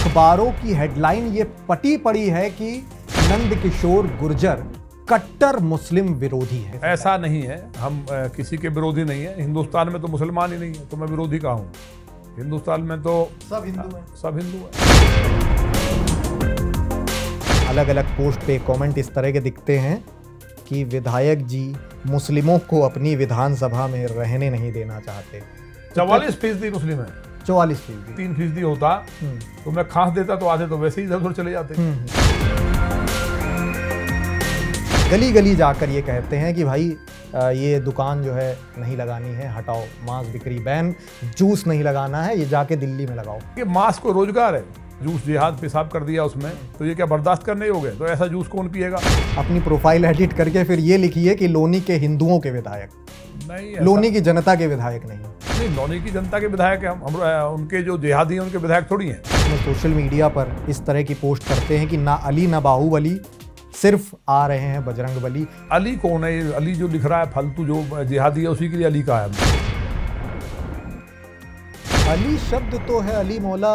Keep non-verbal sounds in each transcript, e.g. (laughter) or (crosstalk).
अखबारों की हेडलाइन ये पटी पड़ी है कि नंद किशोर गुर्जर कट्टर मुस्लिम विरोधी है ऐसा नहीं है हम आ, किसी के विरोधी नहीं है हिंदुस्तान में तो मुसलमान ही नहीं है तो मैं विरोधी का हूँ हिंदुस्तान में तो सब हिंदू है सब हिंदू है अलग अलग पोस्ट पे कमेंट इस तरह के दिखते हैं कि विधायक जी मुस्लिमों को अपनी विधानसभा में रहने नहीं देना चाहते चवालीस फीसदी मुस्लिम है चौवालीस फीसदी तीन फीसदी होता हम्म। तो मैं खांस देता तो आधे तो वैसे ही इधर उधर चले जाते हम्म। गली गली जाकर ये कहते हैं कि भाई ये दुकान जो है नहीं लगानी है हटाओ मांस बिक्री बैन जूस नहीं लगाना है ये जाके दिल्ली में लगाओ ये मांस को रोजगार है जूस जिहाद पेशाब कर दिया उसमें तो ये क्या बर्दाश्त करने हो गए तो ऐसा जूस कौन पिएगा अपनी प्रोफाइल एडिट करके फिर ये लिखिए कि लोनी के हिंदुओं के विधायक नहीं लोनी की जनता के विधायक नहीं नहीं लोनी की जनता के विधायक हम, हम उनके जो जिहादी हैं उनके विधायक थोड़ी हैं सोशल मीडिया पर इस तरह की पोस्ट करते हैं कि ना अली ना बाहुबली सिर्फ आ रहे हैं बजरंग बली अली कौन है अली जो लिख रहा है फालतू जो जिहादी है उसी के लिए अली का है अली शब्द तो है अली मौला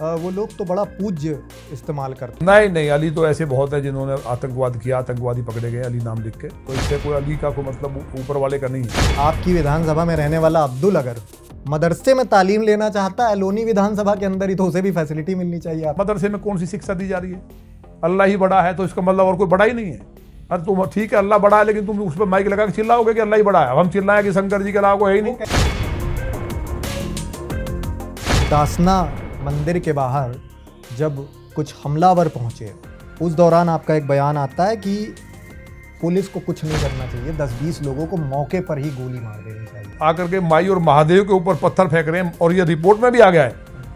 वो लोग तो बड़ा पूज्य इस्तेमाल करते नहीं नहीं अली तो ऐसे बहुत है जिन्होंने आतंकवाद किया आतंकवादी पकड़े गए अली नाम लिख के तो इससे कोई अली का कोई मतलब ऊपर वाले का नहीं है आपकी विधानसभा में रहने वाला अब्दुल अगर मदरसे में तालीम लेना चाहता है लोनी विधानसभा के अंदर ही तो उसे भी फैसिलिटी मिलनी चाहिए मदरसे में कौन सी शिक्षा दी जा रही है अल्लाह ही बड़ा है तो इसका मतलब और कोई बड़ा ही नहीं है अरे तुम ठीक है अल्लाह बड़ा है लेकिन तुम उस पर माइक लगा के चिल्लाओगे कि अल्लाह ही बड़ा है अब हम चिल्लाएं कि शंकर जी के अलावा है ही नहीं दासना मंदिर के बाहर जब कुछ हमलावर पहुंचे उस दौरान आपका एक बयान आता है कि पुलिस को कुछ नहीं करना चाहिए दस बीस लोगों को मौके पर ही गोली मार देनी चाहिए आकर के माई और महादेव के ऊपर पत्थर फेंक रहे हैं और ये रिपोर्ट में भी आ गया है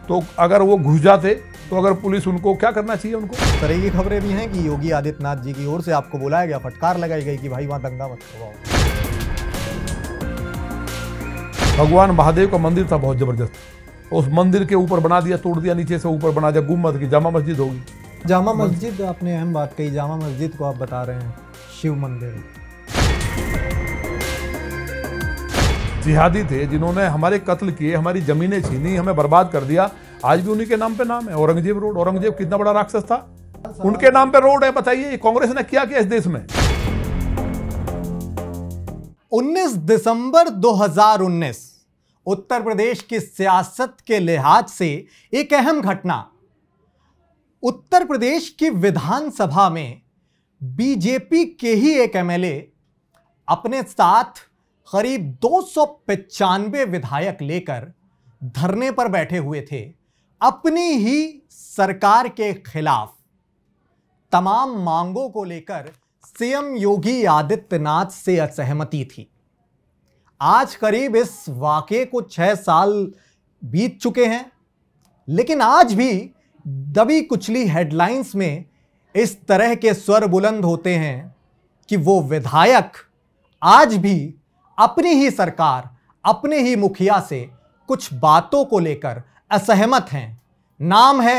तो अगर वो घुस जाते तो अगर पुलिस उनको क्या करना चाहिए उनको तरह की खबरें भी हैं कि योगी आदित्यनाथ जी की ओर से आपको बुलाया गया फटकार लगाई गई कि भाई वहाँ दंगा मत करवाओ भगवान महादेव का मंदिर था बहुत जबरदस्त उस मंदिर के ऊपर बना दिया तोड़ दिया नीचे से ऊपर बना दिया गुम्बद की जामा मस्जिद होगी जामा मस्जिद आपने अहम बात कही जामा मस्जिद को आप बता रहे हैं शिव मंदिर जिहादी थे जिन्होंने हमारे कत्ल किए हमारी ज़मीनें छीनी हमें बर्बाद कर दिया आज भी उन्हीं के नाम पे नाम है औरंगजेब रोड औरंगजेब कितना बड़ा राक्षस था उनके नाम पे रोड है बताइए कांग्रेस ने क्या किया इस देश में 19 दिसंबर 2019 उत्तर प्रदेश की सियासत के लिहाज से एक अहम घटना उत्तर प्रदेश की विधानसभा में बीजेपी के ही एक एमएलए अपने साथ करीब दो विधायक लेकर धरने पर बैठे हुए थे अपनी ही सरकार के खिलाफ तमाम मांगों को लेकर सीएम योगी आदित्यनाथ से असहमति थी आज करीब इस वाक़े को छः साल बीत चुके हैं लेकिन आज भी दबी कुचली हेडलाइंस में इस तरह के स्वर बुलंद होते हैं कि वो विधायक आज भी अपनी ही सरकार अपने ही मुखिया से कुछ बातों को लेकर असहमत हैं नाम है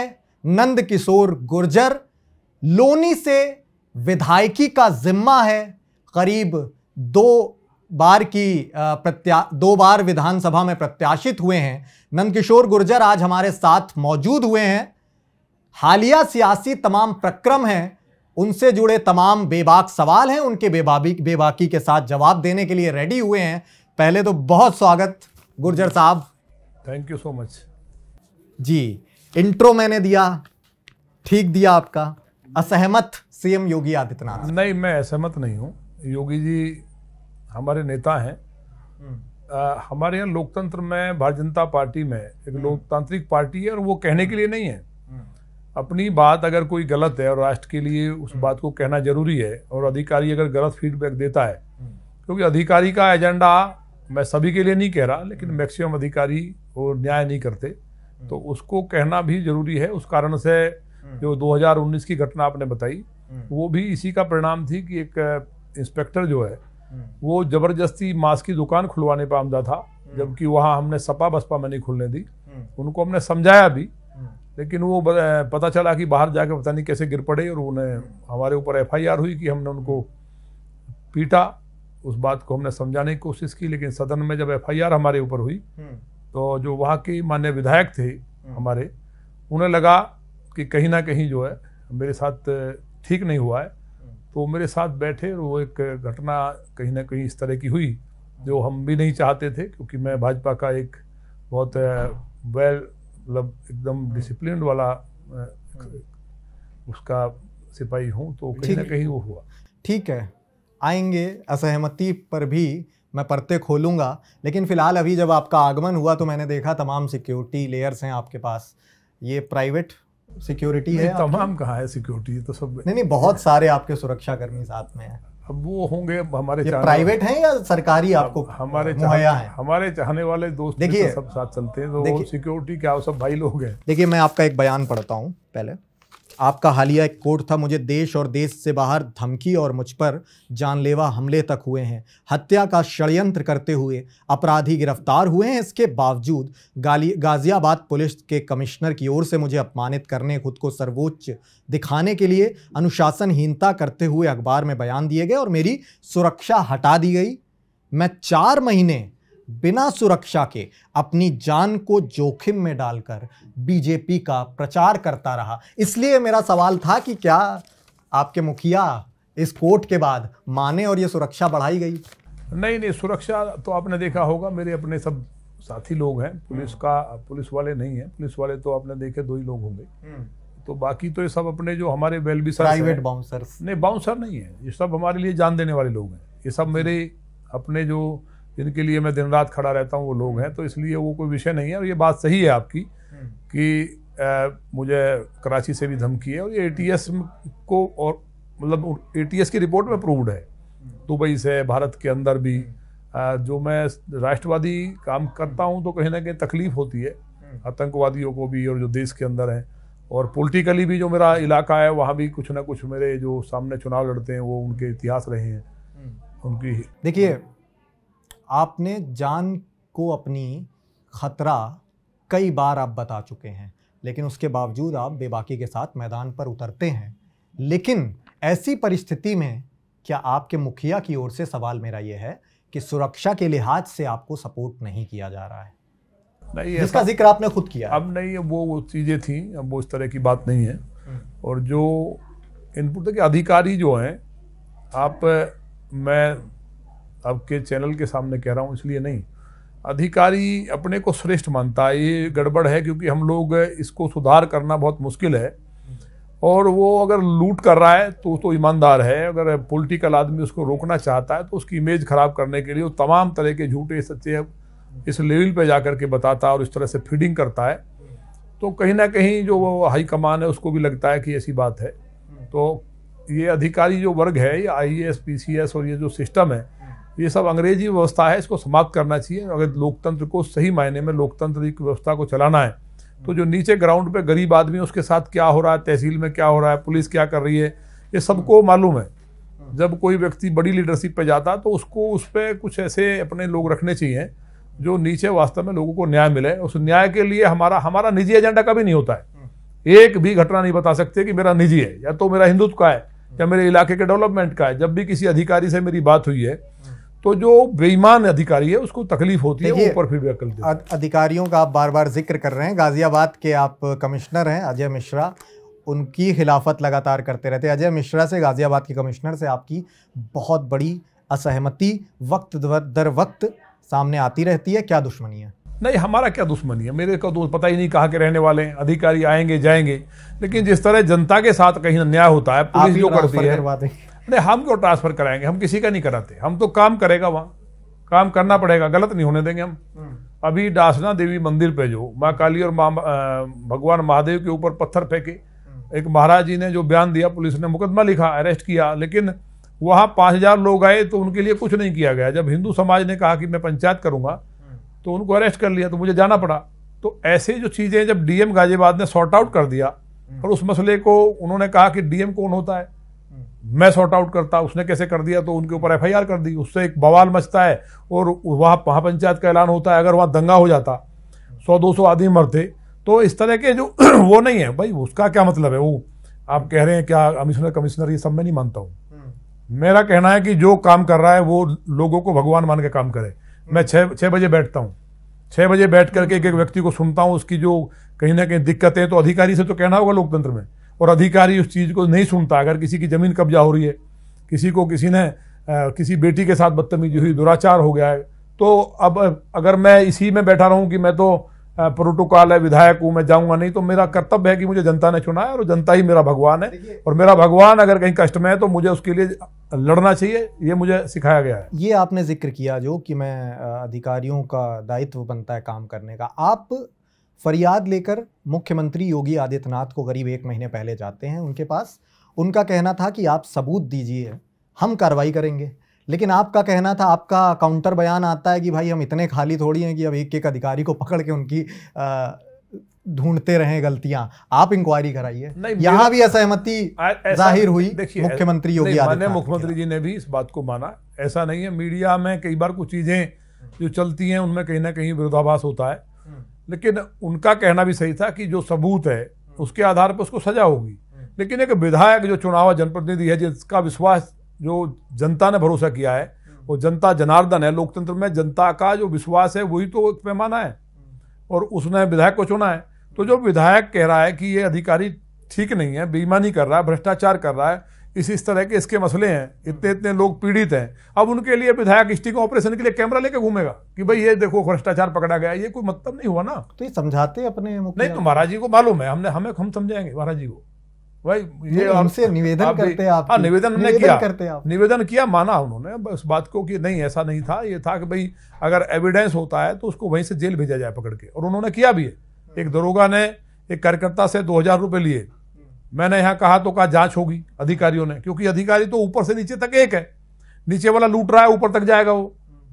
नंद किशोर गुर्जर लोनी से विधायकी का जिम्मा है करीब दो बार की प्रत्या दो बार विधानसभा में प्रत्याशित हुए हैं नंदकिशोर गुर्जर आज हमारे साथ मौजूद हुए हैं हालिया सियासी तमाम प्रक्रम हैं उनसे जुड़े तमाम बेबाक सवाल हैं उनके बेबाबी बेबाकी के साथ जवाब देने के लिए रेडी हुए हैं पहले तो बहुत स्वागत गुर्जर साहब thank you so much ji intro मैंने दिया ठीक दिया आपका असहमत सीएम योगी आदित्यनाथ नहीं मैं असहमत नहीं हूँ योगी जी हमारे नेता हैं हम्म। हमारे यहाँ लोकतंत्र में भारतीय जनता पार्टी में एक हम्म। लोकतांत्रिक पार्टी है और वो कहने के लिए नहीं है हम्म। अपनी बात अगर कोई गलत है और राष्ट्र के लिए उस बात को कहना जरूरी है और अधिकारी अगर गलत फीडबैक देता है क्योंकि अधिकारी का एजेंडा मैं सभी के लिए नहीं कह रहा लेकिन मैक्सिमम अधिकारी वो न्याय नहीं करते तो उसको कहना भी जरूरी है उस कारण से जो 2019 की घटना आपने बताई वो भी इसी का परिणाम थी कि एक इंस्पेक्टर जो है हम्म। वो जबरदस्ती मास्क की दुकान खुलवाने पर आमदा था हम्म। जबकि वहाँ हमने सपा बसपा में नहीं खुलने दी हम्म। उनको हमने समझाया भी लेकिन वो पता चला कि बाहर जाके पता नहीं कैसे गिर पड़े और उन्हें हमारे ऊपर एफ हुई कि हमने उनको पीटा उस बात को हमने समझाने की कोशिश की लेकिन सदन में जब एफ हमारे ऊपर हुई तो जो वहाँ के मान्य विधायक थे हमारे उन्हें लगा कि कहीं ना कहीं जो है मेरे साथ ठीक नहीं हुआ है तो मेरे साथ बैठे और वो एक घटना कहीं ना कहीं इस तरह की हुई जो हम भी नहीं चाहते थे क्योंकि मैं भाजपा का एक बहुत वेल मतलब एकदम डिसिप्लिन वाला उसका सिपाही हूँ तो कहीं ना कहीं वो हुआ ठीक है आएंगे असहमति पर भी मैं परते खोलूँगा लेकिन फ़िलहाल अभी जब आपका आगमन हुआ तो मैंने देखा तमाम सिक्योरिटी लेयर्स हैं आपके पास ये प्राइवेट सिक्योरिटी है तमाम कहाँ है सिक्योरिटी तो सब नहीं नहीं बहुत सारे आपके सुरक्षा कर्मी साथ में हैं अब वो होंगे हमारे ये प्राइवेट हैं या सरकारी आपको हमारे मुहैया है हमारे चाहने वाले दोस्त तो देखिए तो सब साथ चलते हैं तो सिक्योरिटी क्या सब भाई लोग हैं देखिए मैं आपका एक बयान पढ़ता हूँ पहले आपका हालिया एक कोर्ट था मुझे देश और देश से बाहर धमकी और मुझ पर जानलेवा हमले तक हुए हैं हत्या का षड्यंत्र करते हुए अपराधी गिरफ्तार हुए हैं इसके बावजूद गाली गाज़ियाबाद पुलिस के कमिश्नर की ओर से मुझे अपमानित करने खुद को सर्वोच्च दिखाने के लिए अनुशासनहीनता करते हुए अखबार में बयान दिए गए और मेरी सुरक्षा हटा दी गई मैं चार महीने बिना सुरक्षा के अपनी जान को जोखिम में डालकर बीजेपी का प्रचार करता रहा इसलिए मेरा सवाल था कि क्या आपके मुखिया इस कोर्ट के बाद माने और ये सुरक्षा बढ़ाई गई नहीं नहीं सुरक्षा तो आपने देखा होगा मेरे अपने सब साथी लोग हैं पुलिस का पुलिस वाले नहीं है पुलिस वाले तो आपने देखे दो ही लोग होंगे हम्म। तो बाकी तो ये सब अपने जो हमारे वेल प्राइवेट बाउंसर नहीं बाउंसर नहीं है ये सब हमारे लिए जान देने वाले लोग हैं ये सब मेरे अपने जो जिनके लिए मैं दिन रात खड़ा रहता हूँ वो लोग हैं तो इसलिए वो कोई विषय नहीं है और ये बात सही है आपकी हम्म। कि आ, मुझे कराची से भी धमकी है और ये ए हम्म। को और मतलब ए की रिपोर्ट में प्रूवड है हम्म। दुबई से भारत के अंदर भी आ, जो मैं राष्ट्रवादी काम करता हूँ तो कहीं ना कहीं तकलीफ होती है आतंकवादियों को भी और जो देश के अंदर हैं और पॉलिटिकली भी जो मेरा इलाका है वहाँ भी कुछ ना कुछ मेरे जो सामने चुनाव लड़ते हैं वो उनके इतिहास रहे हैं उनकी देखिए आपने जान को अपनी ख़तरा कई बार आप बता चुके हैं लेकिन उसके बावजूद आप बेबाकी के साथ मैदान पर उतरते हैं लेकिन ऐसी परिस्थिति में क्या आपके मुखिया की ओर से सवाल मेरा यह है कि सुरक्षा के लिहाज से आपको सपोर्ट नहीं किया जा रहा है नहीं इसका जिक्र आपने खुद किया अब नहीं वो वो चीज़ें थी अब वो इस तरह की बात नहीं है हम्म। और जो इनपुट के अधिकारी जो हैं आप मैं अब के चैनल के सामने कह रहा हूँ इसलिए नहीं अधिकारी अपने को श्रेष्ठ मानता है ये गड़बड़ है क्योंकि हम लोग इसको सुधार करना बहुत मुश्किल है और वो अगर लूट कर रहा है तो तो ईमानदार है अगर पॉलिटिकल आदमी उसको रोकना चाहता है तो उसकी इमेज खराब करने के लिए वो तमाम तरह के झूठे सच्चे इस लेवल पे जा के बताता है और इस तरह से फीडिंग करता है तो कहीं ना कहीं जो हाई कमान है उसको भी लगता है कि ऐसी बात है तो ये अधिकारी जो वर्ग है ये I S P C S और ये जो सिस्टम है ये सब अंग्रेजी व्यवस्था है इसको समाप्त करना चाहिए अगर लोकतंत्र को सही मायने में लोकतंत्र की व्यवस्था को चलाना है तो जो नीचे ग्राउंड पे गरीब आदमी उसके साथ क्या हो रहा है तहसील में क्या हो रहा है पुलिस क्या कर रही है ये सबको मालूम है जब कोई व्यक्ति बड़ी लीडरशिप पे जाता तो उसको उस पर कुछ ऐसे अपने लोग रखने चाहिए जो नीचे वास्तव में लोगों को न्याय मिले उस न्याय के लिए हमारा हमारा निजी एजेंडा कभी नहीं होता है एक भी घटना नहीं बता सकते कि मेरा निजी है या तो मेरा हिंदुत्व का है या मेरे इलाके के डेवलपमेंट का है जब भी किसी अधिकारी से मेरी बात हुई है तो जो बेईमान अधिकारी है उसको तकलीफ होती है ऊपर फीडबैक करते अधिकारियों का आप बार बार जिक्र कर रहे हैं गाजियाबाद के आप कमिश्नर हैं अजय मिश्रा उनकी खिलाफत लगातार करते रहते अजय मिश्रा से गाजियाबाद के कमिश्नर से आपकी बहुत बड़ी असहमति वक्त दर वक्त सामने आती रहती है क्या दुश्मनी है नहीं हमारा क्या दुश्मनी है मेरे को तो पता ही नहीं कहाँ के रहने वाले हैं अधिकारी आएंगे जाएंगे लेकिन जिस तरह जनता के साथ कहीं अन्याय होता है पुलिस जो करती है नहीं हम क्यों ट्रांसफर कराएंगे हम किसी का नहीं कराते हम तो काम करेगा वहाँ काम करना पड़ेगा गलत नहीं होने देंगे हम हम्म। अभी डासना देवी मंदिर पे जो माँ काली और माँ भगवान महादेव के ऊपर पत्थर फेंके हम्म। एक महाराज जी ने जो बयान दिया पुलिस ने मुकदमा लिखा अरेस्ट किया लेकिन वहाँ पाँच हजार लोग आए तो उनके लिए कुछ नहीं किया गया जब हिंदू समाज ने कहा कि मैं पंचायत करूँगा हम्म। तो उनको अरेस्ट कर लिया तो मुझे जाना पड़ा तो ऐसे जो चीज़ें जब डीएम गाजियाबाद ने सॉर्ट आउट कर दिया और उस मसले को उन्होंने कहा कि डीएम कौन होता है मैं सॉर्ट आउट करता उसने कैसे कर दिया तो उनके ऊपर एफआईआर कर दी उससे एक बवाल मचता है और वहाँ महापंचायत का ऐलान होता है अगर वहाँ दंगा हो जाता सौ दो सौ आदमी मरते तो इस तरह के जो (clears throat) वो नहीं है भाई उसका क्या मतलब है वो आप कह रहे हैं क्या कमिश्नर कमिश्नर ये सब मैं नहीं मानता हूँ हम्म। मेरा कहना है कि जो काम कर रहा है वो लोगों को भगवान मान के काम करे हम्म। मैं छः छः बजे बैठता हूँ छः बजे बैठ करके हम्म। एक एक व्यक्ति को सुनता हूँ उसकी जो कहीं ना कहीं दिक्कतें तो अधिकारी से तो कहना होगा लोकतंत्र में और अधिकारी उस चीज़ को नहीं सुनता अगर किसी की ज़मीन कब्जा हो रही है किसी को किसी ने किसी बेटी के साथ बदतमीजी हुई दुराचार हो गया है तो अब अगर मैं इसी में बैठा रहूं कि मैं तो प्रोटोकॉल है विधायक हूँ मैं जाऊँगा नहीं तो मेरा कर्तव्य है कि मुझे जनता ने चुना है और जनता ही मेरा भगवान है और मेरा भगवान अगर कहीं कष्ट में है तो मुझे उसके लिए लड़ना चाहिए ये मुझे सिखाया गया है ये आपने जिक्र किया जो कि मैं अधिकारियों का दायित्व बनता है काम करने का आप फरियाद लेकर मुख्यमंत्री योगी आदित्यनाथ को करीब एक महीने पहले जाते हैं उनके पास उनका कहना था कि आप सबूत दीजिए हम कार्रवाई करेंगे लेकिन आपका कहना था आपका काउंटर बयान आता है कि भाई हम इतने खाली थोड़ी हैं कि अब एक एक अधिकारी को पकड़ के उनकी ढूंढते रहे गलतियां आप इंक्वायरी कराइए यहाँ भी असहमति जाहिर हुई मुख्यमंत्री योगी आदित्यनाथ मुख्यमंत्री जी ने भी इस बात को माना ऐसा नहीं है मीडिया में कई बार कुछ चीजें जो चलती हैं उनमें कहीं ना कहीं विरोधाभास होता है लेकिन उनका कहना भी सही था कि जो सबूत है हम्म। उसके आधार पर उसको सजा होगी हम्म। लेकिन एक विधायक जो चुनाव जनप्रतिनिधि है जिसका विश्वास जो जनता ने भरोसा किया है और हम्म। जनता जनार्दन है लोकतंत्र में जनता का जो विश्वास है वही तो एक पैमाना है और उसने विधायक को चुना है तो जो विधायक कह रहा है कि ये अधिकारी ठीक नहीं है बेईमानी कर रहा है भ्रष्टाचार कर रहा है इस इस तरह के इसके मसले हैं इतने इतने लोग पीड़ित हैं अब उनके लिए विधायक स्टिक ऑपरेशन के लिए कैमरा लेके घूमेगा कि भाई ये देखो भ्रष्टाचार पकड़ा गया ये कोई मतलब नहीं हुआ ना तो ये समझाते अपने नहीं तो महाराज जी को मालूम है हमने हमें हम समझाएंगे महाराज जी को भाई ये हमसे निवेदन करते आप हाँ, निवेदन हमने किया करते आप निवेदन किया माना उन्होंने उस बात को कि नहीं ऐसा नहीं था ये था कि भाई अगर एविडेंस होता है तो उसको वहीं से जेल भेजा जाए पकड़ के और उन्होंने किया भी है एक दरोगा ने एक कार्यकर्ता से दो हजार रुपये लिए मैंने यहां कहा तो कहा जांच होगी अधिकारियों ने क्योंकि अधिकारी तो ऊपर से नीचे तक एक है नीचे वाला लूट रहा है ऊपर तक जाएगा वो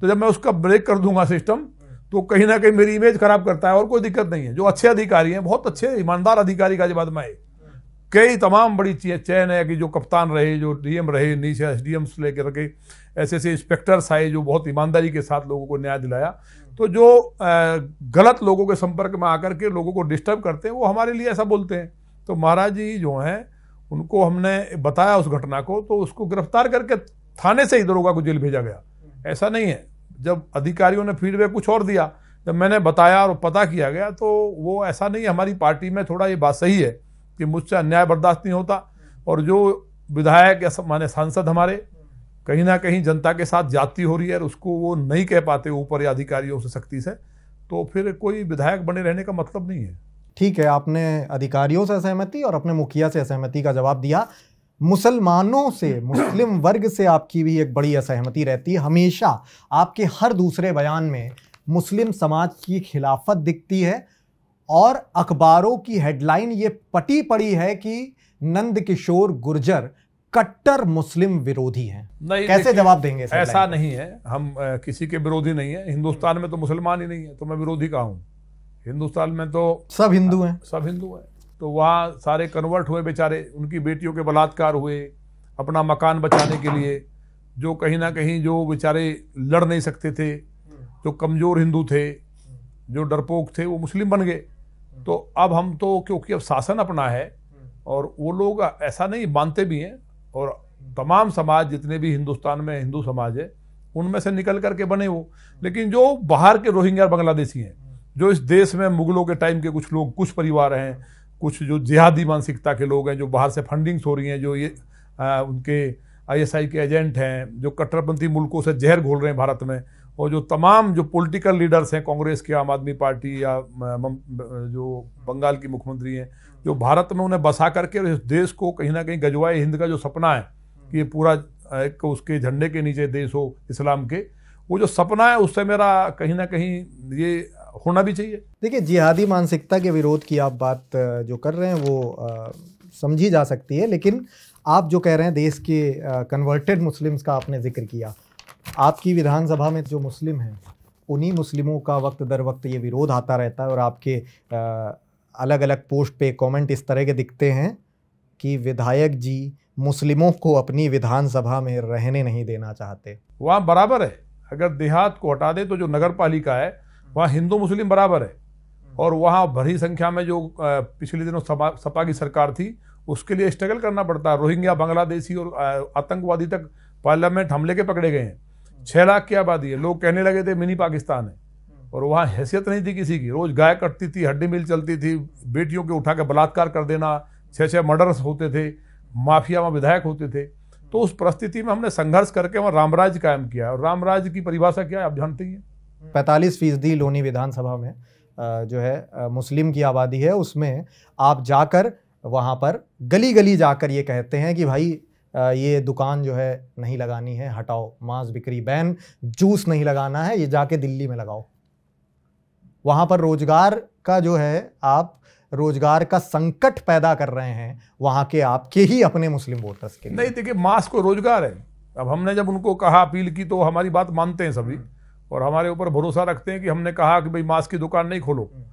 तो जब मैं उसका ब्रेक कर दूंगा सिस्टम तो कहीं ना कहीं मेरी इमेज खराब करता है और कोई दिक्कत नहीं है जो अच्छे अधिकारी हैं बहुत अच्छे ईमानदार अधिकारी का जब में आए कई तमाम बड़ी चैन है कि जो कप्तान रहे जो डीएम रहे नीचे एस डी एम्स लेकर के ऐसे ऐसे इंस्पेक्टर्स आए जो बहुत ईमानदारी के साथ लोगों को न्याय दिलाया तो जो गलत लोगों के संपर्क में आकर के लोगों को डिस्टर्ब करते हैं वो हमारे लिए ऐसा बोलते हैं तो महाराज जी जो हैं उनको हमने बताया उस घटना को तो उसको गिरफ्तार करके थाने से ही दरोगा को जेल भेजा गया ऐसा नहीं है जब अधिकारियों ने फीडबैक कुछ और दिया जब मैंने बताया और पता किया गया तो वो ऐसा नहीं हमारी पार्टी में थोड़ा ये बात सही है कि मुझसे अन्याय बर्दाश्त नहीं होता और जो विधायक या माने सांसद हमारे कहीं ना कहीं जनता के साथ जाति हो रही है और उसको वो नहीं कह पाते ऊपर या अधिकारियों से सख्ती से तो फिर कोई विधायक बने रहने का मतलब नहीं है ठीक है आपने अधिकारियों से असहमति और अपने मुखिया से असहमति का जवाब दिया मुसलमानों से (coughs) मुस्लिम वर्ग से आपकी भी एक बड़ी असहमति रहती है हमेशा आपके हर दूसरे बयान में मुस्लिम समाज की खिलाफत दिखती है और अखबारों की हेडलाइन ये पटी पड़ी है कि नंद किशोर गुर्जर कट्टर मुस्लिम विरोधी हैं नहीं कैसे जवाब देंगे ऐसा नहीं है हम किसी के विरोधी नहीं है हिंदुस्तान में तो मुसलमान ही नहीं है तो मैं विरोधी कहा हूँ हिंदुस्तान में तो सब हिंदू हैं सब हिंदू हैं तो वहाँ सारे कन्वर्ट हुए बेचारे उनकी बेटियों के बलात्कार हुए अपना मकान बचाने के लिए जो कहीं ना कहीं जो बेचारे लड़ नहीं सकते थे जो कमज़ोर हिंदू थे जो डरपोक थे वो मुस्लिम बन गए तो अब हम तो क्योंकि अब शासन अपना है और वो लोग ऐसा नहीं मानते भी हैं और तमाम समाज जितने भी हिंदुस्तान में हिंदू समाज है उनमें से निकल करके बने वो लेकिन जो बाहर के रोहिंग्या बांग्लादेशी हैं जो इस देश में मुगलों के टाइम के कुछ लोग कुछ परिवार हैं कुछ जो जिहादी मानसिकता के लोग हैं जो बाहर से फंडिंग्स हो रही हैं जो ये आ, उनके आईएसआई के एजेंट हैं जो कट्टरपंथी मुल्कों से जहर घोल रहे हैं भारत में और जो तमाम जो पॉलिटिकल लीडर्स हैं कांग्रेस के आम आदमी पार्टी या जो बंगाल की मुख्यमंत्री हैं जो भारत में उन्हें बसा करके इस देश को कहीं ना कहीं गजवाए हिंद का जो सपना है कि ये पूरा एक उसके झंडे के नीचे देश हो इस्लाम के वो जो सपना है उससे मेरा कहीं ना कहीं ये होना भी चाहिए देखिए जिहादी मानसिकता के विरोध की आप बात जो कर रहे हैं वो समझी जा सकती है लेकिन आप जो कह रहे हैं देश के कन्वर्टेड मुस्लिम्स का आपने जिक्र किया आपकी विधानसभा में जो मुस्लिम हैं उन्हीं मुस्लिमों का वक्त दर वक्त ये विरोध आता रहता है और आपके अलग अलग पोस्ट पे कमेंट इस तरह के दिखते हैं कि विधायक जी मुस्लिमों को अपनी विधानसभा में रहने नहीं देना चाहते वहाँ बराबर है अगर देहात को हटा दे तो जो नगर पालिका है वहाँ हिंदू मुस्लिम बराबर है और वहाँ भरी संख्या में जो पिछले दिनों सपा की सरकार थी उसके लिए स्ट्रगल करना पड़ता है रोहिंग्या बांग्लादेशी और आतंकवादी तक पार्लियामेंट हमले के पकड़े गए हैं छः लाख की आबादी है लोग कहने लगे थे मिनी पाकिस्तान है और वहाँ हैसियत नहीं थी किसी की रोज़ गाय कटती थी हड्डी मिल चलती थी बेटियों के उठा के बलात्कार कर देना छः छः मर्डर्स होते थे माफिया वहाँ विधायक होते थे तो उस परिस्थिति में हमने संघर्ष करके वहाँ रामराज कायम किया और रामराज की परिभाषा क्या है आप जानते ही हैं पैंतालीस फीसदी लोनी विधानसभा में जो है मुस्लिम की आबादी है उसमें आप जाकर वहाँ पर गली गली जाकर ये कहते हैं कि भाई ये दुकान जो है नहीं लगानी है हटाओ मांस बिक्री बैन जूस नहीं लगाना है ये जाके दिल्ली में लगाओ वहाँ पर रोजगार का जो है आप रोजगार का संकट पैदा कर रहे हैं वहाँ के आपके ही अपने मुस्लिम वोटर्स के नहीं देखिए मास्क को रोजगार है अब हमने जब उनको कहा अपील की तो हमारी बात मानते हैं सभी और हमारे ऊपर भरोसा रखते हैं कि हमने कहा कि भाई मास्क की दुकान नहीं खोलो हम्म।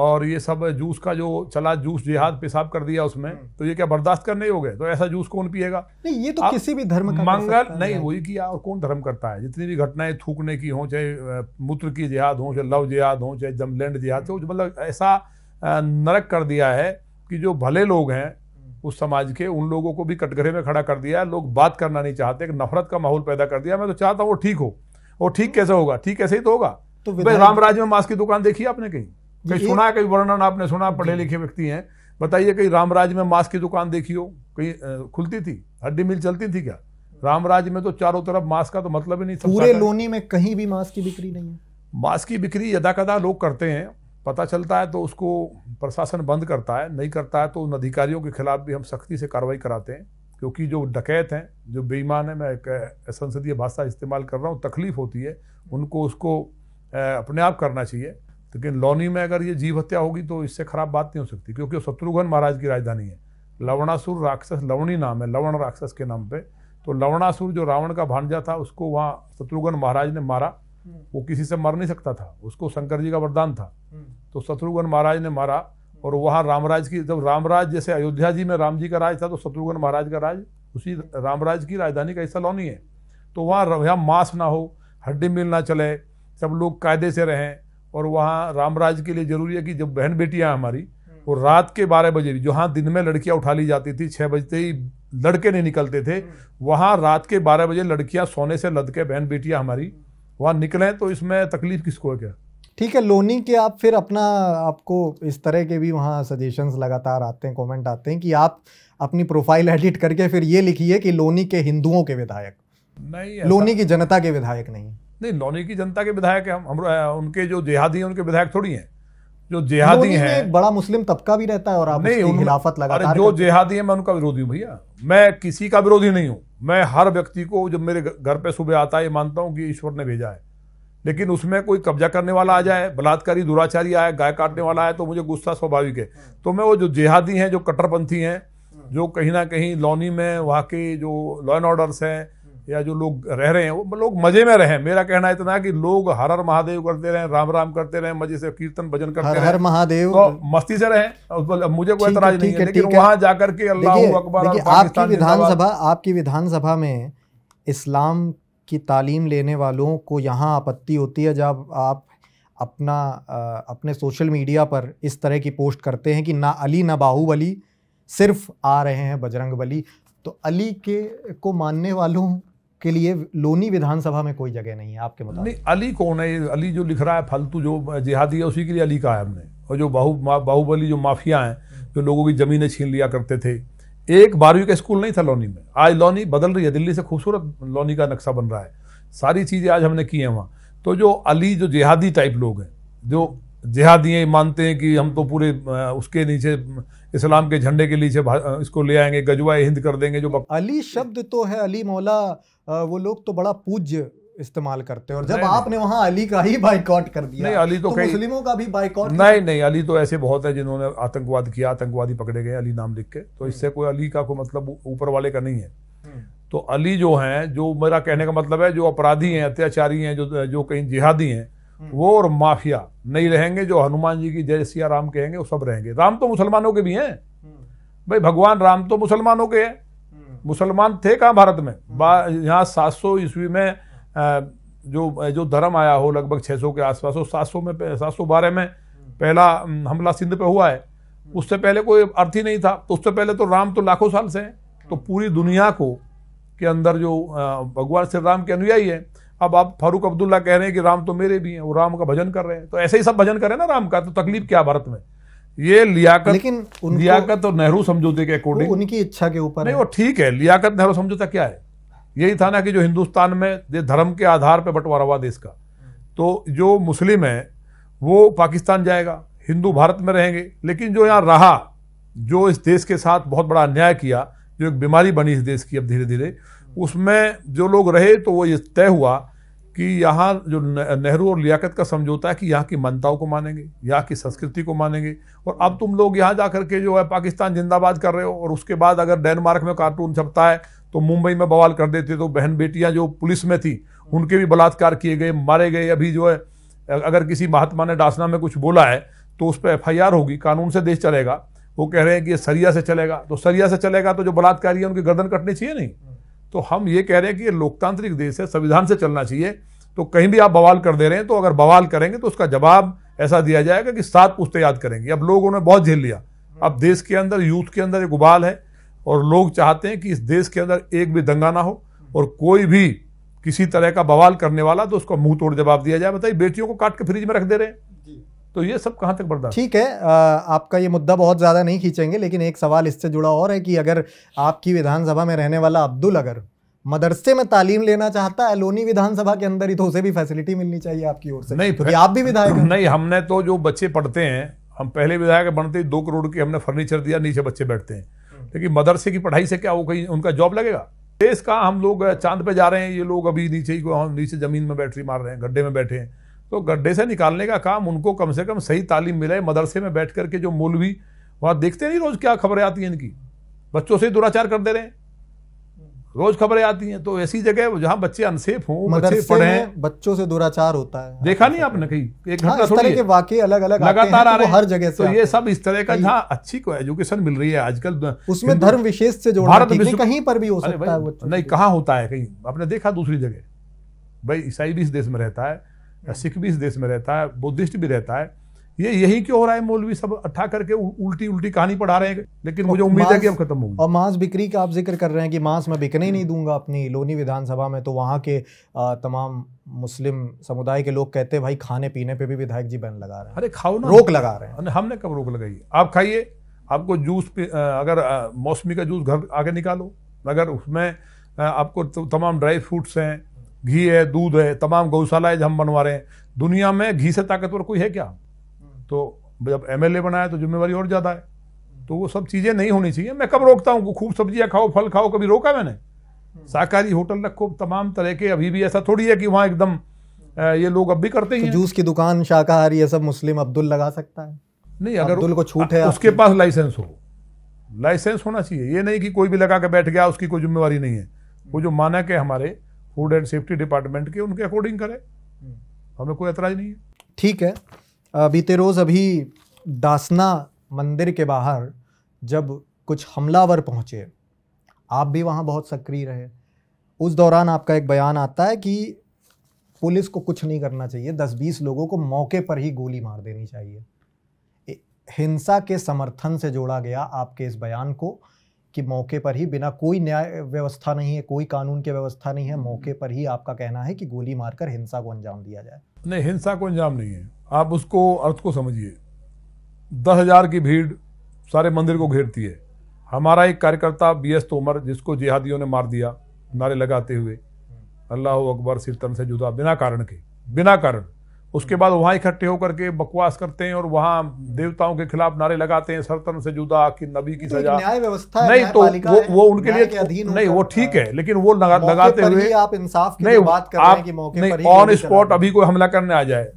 और ये सब जूस का जो चला जूस जिहाद पेशाब कर दिया उसमें हम्म। तो ये क्या बर्दाश्त करने हो गए तो ऐसा जूस कौन पिएगा नहीं ये तो किसी भी धर्म का मंगल नहीं हाँ वही किया और कौन धर्म करता है जितनी भी घटनाएं थूकने की हों चाहे मूत्र की जिहाद हों चाहे लव जिहाद हों चाहे जमलैंड जिहाद हो तो हम्म। मतलब ऐसा नरक कर दिया है कि जो भले लोग हैं उस समाज के उन लोगों को भी कटघरे में खड़ा कर दिया लोग बात करना नहीं चाहते नफरत का माहौल पैदा कर दिया मैं तो चाहता हूँ वो ठीक हो और ठीक कैसे होगा ठीक कैसे ही तो होगा तो भाई राम राज्य में मास्क की दुकान देखी आपने कहीं कहीं सुना कहीं वर्णन आपने सुना पढ़े लिखे व्यक्ति हैं बताइए कहीं राम राज्य में मास्क की दुकान देखी हो कहीं खुलती थी हड्डी मिल चलती थी क्या राम राज्य में तो चारों तरफ मास्क का तो मतलब ही नहीं पूरे लोनी में कहीं भी मास्क की बिक्री नहीं है मास्क की बिक्री यदाकदा लोग करते हैं पता चलता है तो उसको प्रशासन बंद करता है नहीं करता है तो उन अधिकारियों के खिलाफ भी हम सख्ती से कार्रवाई कराते हैं क्योंकि जो डकैत हैं जो बेईमान है मैं एक संसदीय भाषा इस्तेमाल कर रहा हूँ तकलीफ़ होती है उनको उसको अपने आप करना चाहिए लेकिन लोनी में अगर ये जीव हत्या होगी तो इससे खराब बात नहीं हो सकती क्योंकि शत्रुघ्न महाराज की राजधानी है लवणासुर राक्षस लवणी नाम है लवण राक्षस के नाम पे तो लवणासुर जो रावण का भांजा था उसको वहाँ शत्रुघ्न महाराज ने मारा हम्म। वो किसी से मर नहीं सकता था उसको शंकर जी का वरदान था हम्म। तो शत्रुघ्न महाराज ने मारा और वहाँ रामराज की जब रामराज जैसे अयोध्या जी में राम जी का राज था तो शत्रुघ्न महाराज का राज उसी रामराज की राजधानी का हिस्सा लौनी है तो वहाँ यहाँ मांस ना हो हड्डी मिल ना चले सब लोग कायदे से रहें और वहाँ रामराज के लिए जरूरी है कि जब बहन बेटियाँ हमारी वो हम्म। रात के बारह बजे भी जहाँ दिन में लड़कियाँ उठा ली जाती थी छः बजते ही लड़के नहीं निकलते थे हम्म। वहाँ रात के बारह बजे लड़कियाँ सोने से लद के बहन बेटियाँ हमारी हम्म। वहाँ निकलें तो इसमें तकलीफ किसको है क्या ठीक है लोनी के आप फिर अपना आपको इस तरह के भी वहाँ सजेशंस लगातार आते हैं कमेंट आते हैं कि आप अपनी प्रोफाइल एडिट करके फिर ये लिखिए कि लोनी के हिंदुओं के विधायक नहीं लोनी की जनता के विधायक नहीं नहीं लोनी की जनता के विधायक हम, हम उनके जो जिहादी हैं उनके विधायक थोड़ी हैं जो जिहादी हैं बड़ा मुस्लिम तबका भी रहता है और आप नहीं खिलाफत लगा जो जिहादी है मैं उनका विरोधी हूँ भैया मैं किसी का विरोधी नहीं हूँ मैं हर व्यक्ति को जब मेरे घर पे सुबह आता है ये मानता हूँ कि ईश्वर ने भेजा है लेकिन उसमें कोई कब्जा करने वाला आ जाए बलात्कारी दुराचारी आए गाय काटने वाला आए तो मुझे गुस्सा स्वाभाविक है तो मैं वो जो जिहादी हैं जो कट्टरपंथी हैं जो कहीं ना कहीं लॉनी में वहाँ के जो लॉ एंड ऑर्डर्स हैं या जो लोग रह रहे हैं वो लोग मजे में रहें मेरा कहना इतना है कि लोग हर हर महादेव करते रहें राम राम करते रहें मजे से कीर्तन भजन करते रहें हर महादेव तो मस्ती से रहें मुझे कोई एतराज नहीं है लेकिन वहाँ जाकर के अल्लाह अकबर आपकी विधानसभा आपकी विधानसभा में इस्लाम की तालीम लेने वालों को यहाँ आपत्ति होती है जब आप अपना आ, अपने सोशल मीडिया पर इस तरह की पोस्ट करते हैं कि ना अली ना बाहुबली सिर्फ आ रहे हैं बजरंग बली तो अली के को मानने वालों के लिए लोनी विधानसभा में कोई जगह नहीं है आपके मुताबिक नहीं अली कौन है अली जो लिख रहा है फालतू जो जिहादी है उसी के लिए अली कहा है हमने और जो बाहु बाहुबली जो माफिया हैं जो लोगों की ज़मीनें छीन लिया करते थे एक बारहवीं का स्कूल नहीं था लोनी में आज लोनी बदल रही है दिल्ली से खूबसूरत लोनी का नक्शा बन रहा है सारी चीज़ें आज हमने की हैं वहाँ तो जो अली जो जिहादी टाइप लोग हैं जो जिहादी हैं मानते हैं कि हम तो पूरे उसके नीचे इस्लाम के झंडे के नीचे इसको ले आएंगे गजवा हिंद कर देंगे जो अली शब्द तो है अली मौला वो लोग तो बड़ा पूज्य इस्तेमाल करते हो और जब आपने वहां अली का ही बाइकआउट कर दिया नहीं अली तो, तो मुस्लिमों का भी बाइकआउट नहीं नहीं अली तो ऐसे बहुत है जिन्होंने आतंकवाद किया आतंकवादी पकड़े गए अली नाम लिख के तो हम्म। इससे कोई अली का कोई मतलब ऊपर वाले का नहीं है हम्म। तो अली जो हैं जो मेरा कहने का मतलब है जो अपराधी हैं अत्याचारी हैं जो जो कहीं जिहादी हैं हम्म। वो और माफिया नहीं रहेंगे जो हनुमान जी की जय सिया राम कहेंगे वो सब रहेंगे राम तो मुसलमानों के भी हैं भाई भगवान राम तो मुसलमानों के हैं मुसलमान थे कहाँ भारत में यहाँ सात सौ ईस्वी में जो जो धर्म आया हो लगभग 600 के आसपास सात सौ में सात सौ बारह में पहला हमला सिंध पे हुआ है उससे पहले कोई अर्थ ही नहीं था तो उससे पहले तो राम तो लाखों साल से हैं तो हम्म। पूरी दुनिया को के अंदर जो भगवान श्री राम के अनुयायी है अब आप फारूक अब्दुल्ला कह रहे हैं कि राम तो मेरे भी हैं वो राम का भजन कर रहे हैं तो ऐसे ही सब भजन करें ना राम का तो तकलीफ क्या भारत में ये लियाकत लेकिन लियाकत और नेहरू समझौते के अकॉर्डिंग उनकी इच्छा के ऊपर नहीं वो ठीक है लियाकत नेहरू समझौता क्या है यही था ना कि जो हिंदुस्तान में धर्म के आधार पर बंटवारा हुआ देश का तो जो मुस्लिम है वो पाकिस्तान जाएगा हिंदू भारत में रहेंगे लेकिन जो यहाँ रहा जो इस देश के साथ बहुत बड़ा अन्याय किया जो एक बीमारी बनी इस देश की अब धीरे धीरे उसमें जो लोग रहे तो वो ये तय हुआ कि यहाँ जो नेहरू और लियाकत का समझौता है कि यहाँ की मानताओं को मानेंगे यहाँ की संस्कृति को मानेंगे और अब तुम लोग यहाँ जा कर के जो है पाकिस्तान जिंदाबाद कर रहे हो और उसके बाद अगर डेनमार्क में कार्टून छपता है तो मुंबई में बवाल कर देते तो बहन बेटियां जो पुलिस में थी उनके भी बलात्कार किए गए मारे गए अभी जो है अगर किसी महात्मा ने डासना में कुछ बोला है तो उस पर एफ होगी कानून से देश चलेगा वो कह रहे हैं कि ये सरिया से चलेगा तो सरिया से चलेगा तो जो बलात्कारी है उनकी गर्दन कटनी चाहिए नहीं तो हम ये कह रहे हैं कि ये लोकतांत्रिक देश है संविधान से चलना चाहिए तो कहीं भी आप बवाल कर दे रहे हैं तो अगर बवाल करेंगे तो उसका जवाब ऐसा दिया जाएगा कि सात पुस्तें याद करेंगे अब लोगों ने बहुत झेल लिया अब देश के अंदर यूथ के अंदर एक उबाल है और लोग चाहते हैं कि इस देश के अंदर एक भी दंगा ना हो और कोई भी किसी तरह का बवाल करने वाला तो उसको मुंह तोड़ जवाब दिया जाए बताइए बेटियों को काट के फ्रिज में रख दे रहे हैं तो ये सब कहाँ तक बढ़ता ठीक है आ, आपका ये मुद्दा बहुत ज़्यादा नहीं खींचेंगे लेकिन एक सवाल इससे जुड़ा और है कि अगर आपकी विधानसभा में रहने वाला अब्दुल अगर मदरसे में तालीम लेना चाहता है लोनी विधानसभा के अंदर ही तो उसे भी फैसिलिटी मिलनी चाहिए आपकी ओर से नहीं फिर आप भी विधायक नहीं हमने तो जो बच्चे पढ़ते हैं हम पहले विधायक बनते ही दो करोड़ की हमने फर्नीचर दिया नीचे बच्चे बैठते हैं लेकिन मदरसे की पढ़ाई से क्या वो कहीं उनका जॉब लगेगा देश का हम लोग चांद पे जा रहे हैं ये लोग अभी नीचे ही हम नीचे ज़मीन में बैटरी मार रहे हैं गड्ढे में बैठे हैं तो गड्ढे से निकालने का काम उनको कम से कम सही तालीम मिले मदरसे में बैठ करके जो मौलवी वहाँ देखते नहीं रोज़ क्या खबरें आती हैं इनकी बच्चों से दुराचार कर दे रहे हैं रोज खबरें आती हैं तो ऐसी जगह जहाँ बच्चे अनसेफ हों बच्चे पढ़े बच्चों से दुराचार होता है देखा नहीं आपने कहीं एक हाँ, घटना हाँ, के वाकई अलग अलग लगातार आ तो रहे हर जगह से तो ये सब इस तरह का जहाँ अच्छी को एजुकेशन मिल रही है आजकल उसमें धर्म विशेष से जोड़ा भारत कहीं पर भी हो सकता है नहीं कहाँ होता है कहीं आपने देखा दूसरी जगह भाई ईसाई भी इस देश में रहता है सिख भी इस देश में रहता है बुद्धिस्ट भी रहता है ये यही क्यों हो रहा है मौलवी सब अट्ठा करके उल्टी उल्टी कहानी पढ़ा रहे हैं लेकिन मुझे उम्मीद है कि अब खत्म होगी और मांस बिक्री का आप जिक्र कर रहे हैं कि मांस मैं बिकने ही नहीं दूंगा अपनी लोनी विधानसभा में तो वहाँ के तमाम मुस्लिम समुदाय के लोग कहते हैं भाई खाने पीने पे भी विधायक जी बैन लगा रहे हैं अरे खाओ ना रोक लगा रहे हैं हमने कब रोक लगाई आप खाइए आपको जूस अगर मौसमी का जूस घर आगे निकालो अगर उसमें आपको तो तमाम ड्राई फ्रूट्स हैं घी है दूध है तमाम गौशालाएं हम बनवा रहे हैं दुनिया में घी से ताकतवर कोई है क्या तो जब एमएलए बनाया तो जिम्मेवारी और ज़्यादा है तो वो सब चीज़ें नहीं होनी चाहिए मैं कब रोकता हूँ खूब सब्जियां खाओ फल खाओ कभी रोका मैंने हम्म। शाकाहारी होटल रखो तमाम तरह के अभी भी ऐसा थोड़ी है कि वहाँ एकदम ये लोग अब भी करते तो हैं जूस की दुकान शाकाहारी ये सब मुस्लिम अब्दुल लगा सकता है नहीं अगर अब्दुल को छूट है उसके पास लाइसेंस हो लाइसेंस होना चाहिए ये नहीं कि कोई भी लगा के बैठ गया उसकी कोई जिम्मेवारी नहीं है वो जो मानक है हमारे फूड एंड सेफ्टी डिपार्टमेंट के उनके अकॉर्डिंग करे हम्म। हमें कोई ऐतराज नहीं है ठीक है बीते रोज़ अभी दासना मंदिर के बाहर जब कुछ हमलावर पहुँचे आप भी वहाँ बहुत सक्रिय रहे उस दौरान आपका एक बयान आता है कि पुलिस को कुछ नहीं करना चाहिए दस बीस लोगों को मौके पर ही गोली मार देनी चाहिए हिंसा के समर्थन से जोड़ा गया आपके इस बयान को कि मौके पर ही बिना कोई न्याय व्यवस्था नहीं है कोई कानून की व्यवस्था नहीं है मौके पर ही आपका कहना है कि गोली मारकर हिंसा को अंजाम दिया जाए नहीं हिंसा को अंजाम नहीं है आप उसको अर्थ को समझिए दस हजार की भीड़ सारे मंदिर को घेरती है हमारा एक कार्यकर्ता बी एस तोमर जिसको जिहादियों ने मार दिया नारे लगाते हुए अल्लाह अकबर सिरतन से जुदा बिना कारण के बिना कारण उसके बाद वहाँ इकट्ठे होकर के बकवास करते हैं और वहाँ देवताओं के खिलाफ नारे लगाते हैं सरतन से जुदा कि नबी की तो सजा न्याय व्यवस्था नहीं तो वो वो उनके लिए अधीन नहीं वो ठीक है हाँ। लेकिन वो लगाते हुए आप इंसाफ की बात कर रहे हैं कि मौके पर ऑन स्पॉट अभी कोई हमला करने आ जाए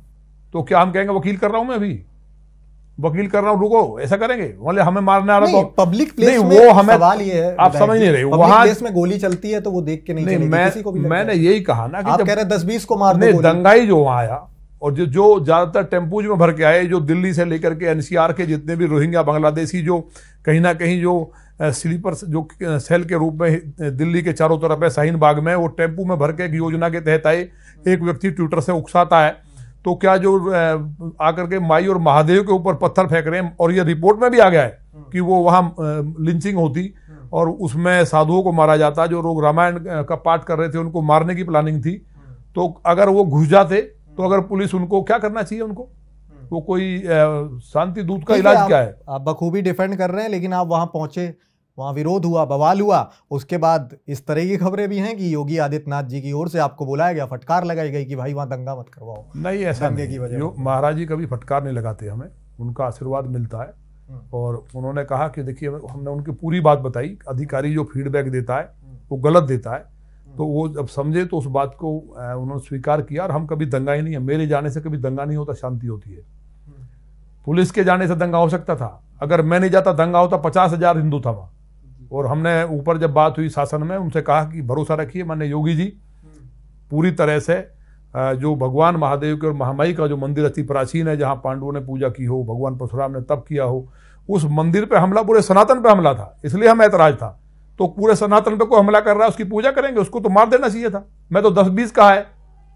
तो क्या हम कहेंगे वकील कर रहा हूं मैं अभी वकील कर रहा हूं रुको ऐसा करेंगे बोले हमें मारने आ रहा तो पब्लिक प्लेस में वो हमें सवाल ये है आप समझ नहीं रहे वहां प्लेस में गोली चलती है तो वो देख के नहीं, नहीं मैं, किसी को भी मैंने यही कहा ना कि आप कह रहे दस बीस को मार दंगाई जो वहां आया और जो जो ज्यादातर टेम्पूज में भर के आए जो दिल्ली से लेकर के एनसीआर के जितने भी रोहिंग्या बांग्लादेशी जो कहीं ना कहीं जो स्लीपर जो सेल के रूप में दिल्ली के चारों तरफ है शाहीन बाग में वो टेम्पू में भर के एक योजना के तहत आए एक व्यक्ति ट्विटर से उकसाता है तो क्या जो आकर के माई और महादेव के ऊपर पत्थर फेंक रहे हैं और ये रिपोर्ट में भी आ गया है कि वो वहाँ लिंचिंग होती और उसमें साधुओं को मारा जाता जो लोग रामायण का पाठ कर रहे थे उनको मारने की प्लानिंग थी तो अगर वो घुस जाते तो अगर पुलिस उनको क्या करना चाहिए उनको वो कोई शांति दूत का इलाज क्या है आप बखूबी डिफेंड कर रहे हैं लेकिन आप वहाँ पहुँचे वहाँ विरोध हुआ बवाल हुआ उसके बाद इस तरह की खबरें भी हैं कि योगी आदित्यनाथ जी की ओर से आपको बुलाया गया फटकार लगाई गई कि भाई वहाँ दंगा मत करवाओ नहीं ऐसा दंगे की वजह महाराज जी कभी फटकार नहीं लगाते हमें उनका आशीर्वाद मिलता है हम्म। और उन्होंने कहा कि देखिए हमने उनकी पूरी बात बताई अधिकारी जो फीडबैक देता है वो गलत देता है हम्म। तो वो जब समझे तो उस बात को उन्होंने स्वीकार किया और हम कभी दंगा ही नहीं है मेरे जाने से कभी दंगा नहीं होता शांति होती है हम्म। पुलिस के जाने से दंगा हो सकता था अगर मैं नहीं जाता दंगा होता पचास हजार हिंदू था वहाँ और हमने ऊपर जब बात हुई शासन में उनसे कहा कि भरोसा रखिए मान्य योगी जी पूरी तरह से जो भगवान महादेव के और महामाई का जो मंदिर अति प्राचीन है जहाँ पांडवों ने पूजा की हो भगवान परशुराम ने तप किया हो उस मंदिर पे हमला पूरे सनातन पे हमला था इसलिए हम ऐतराज था तो पूरे सनातन पे कोई हमला कर रहा है उसकी पूजा करेंगे उसको तो मार देना चाहिए था मैं तो दस बीस का है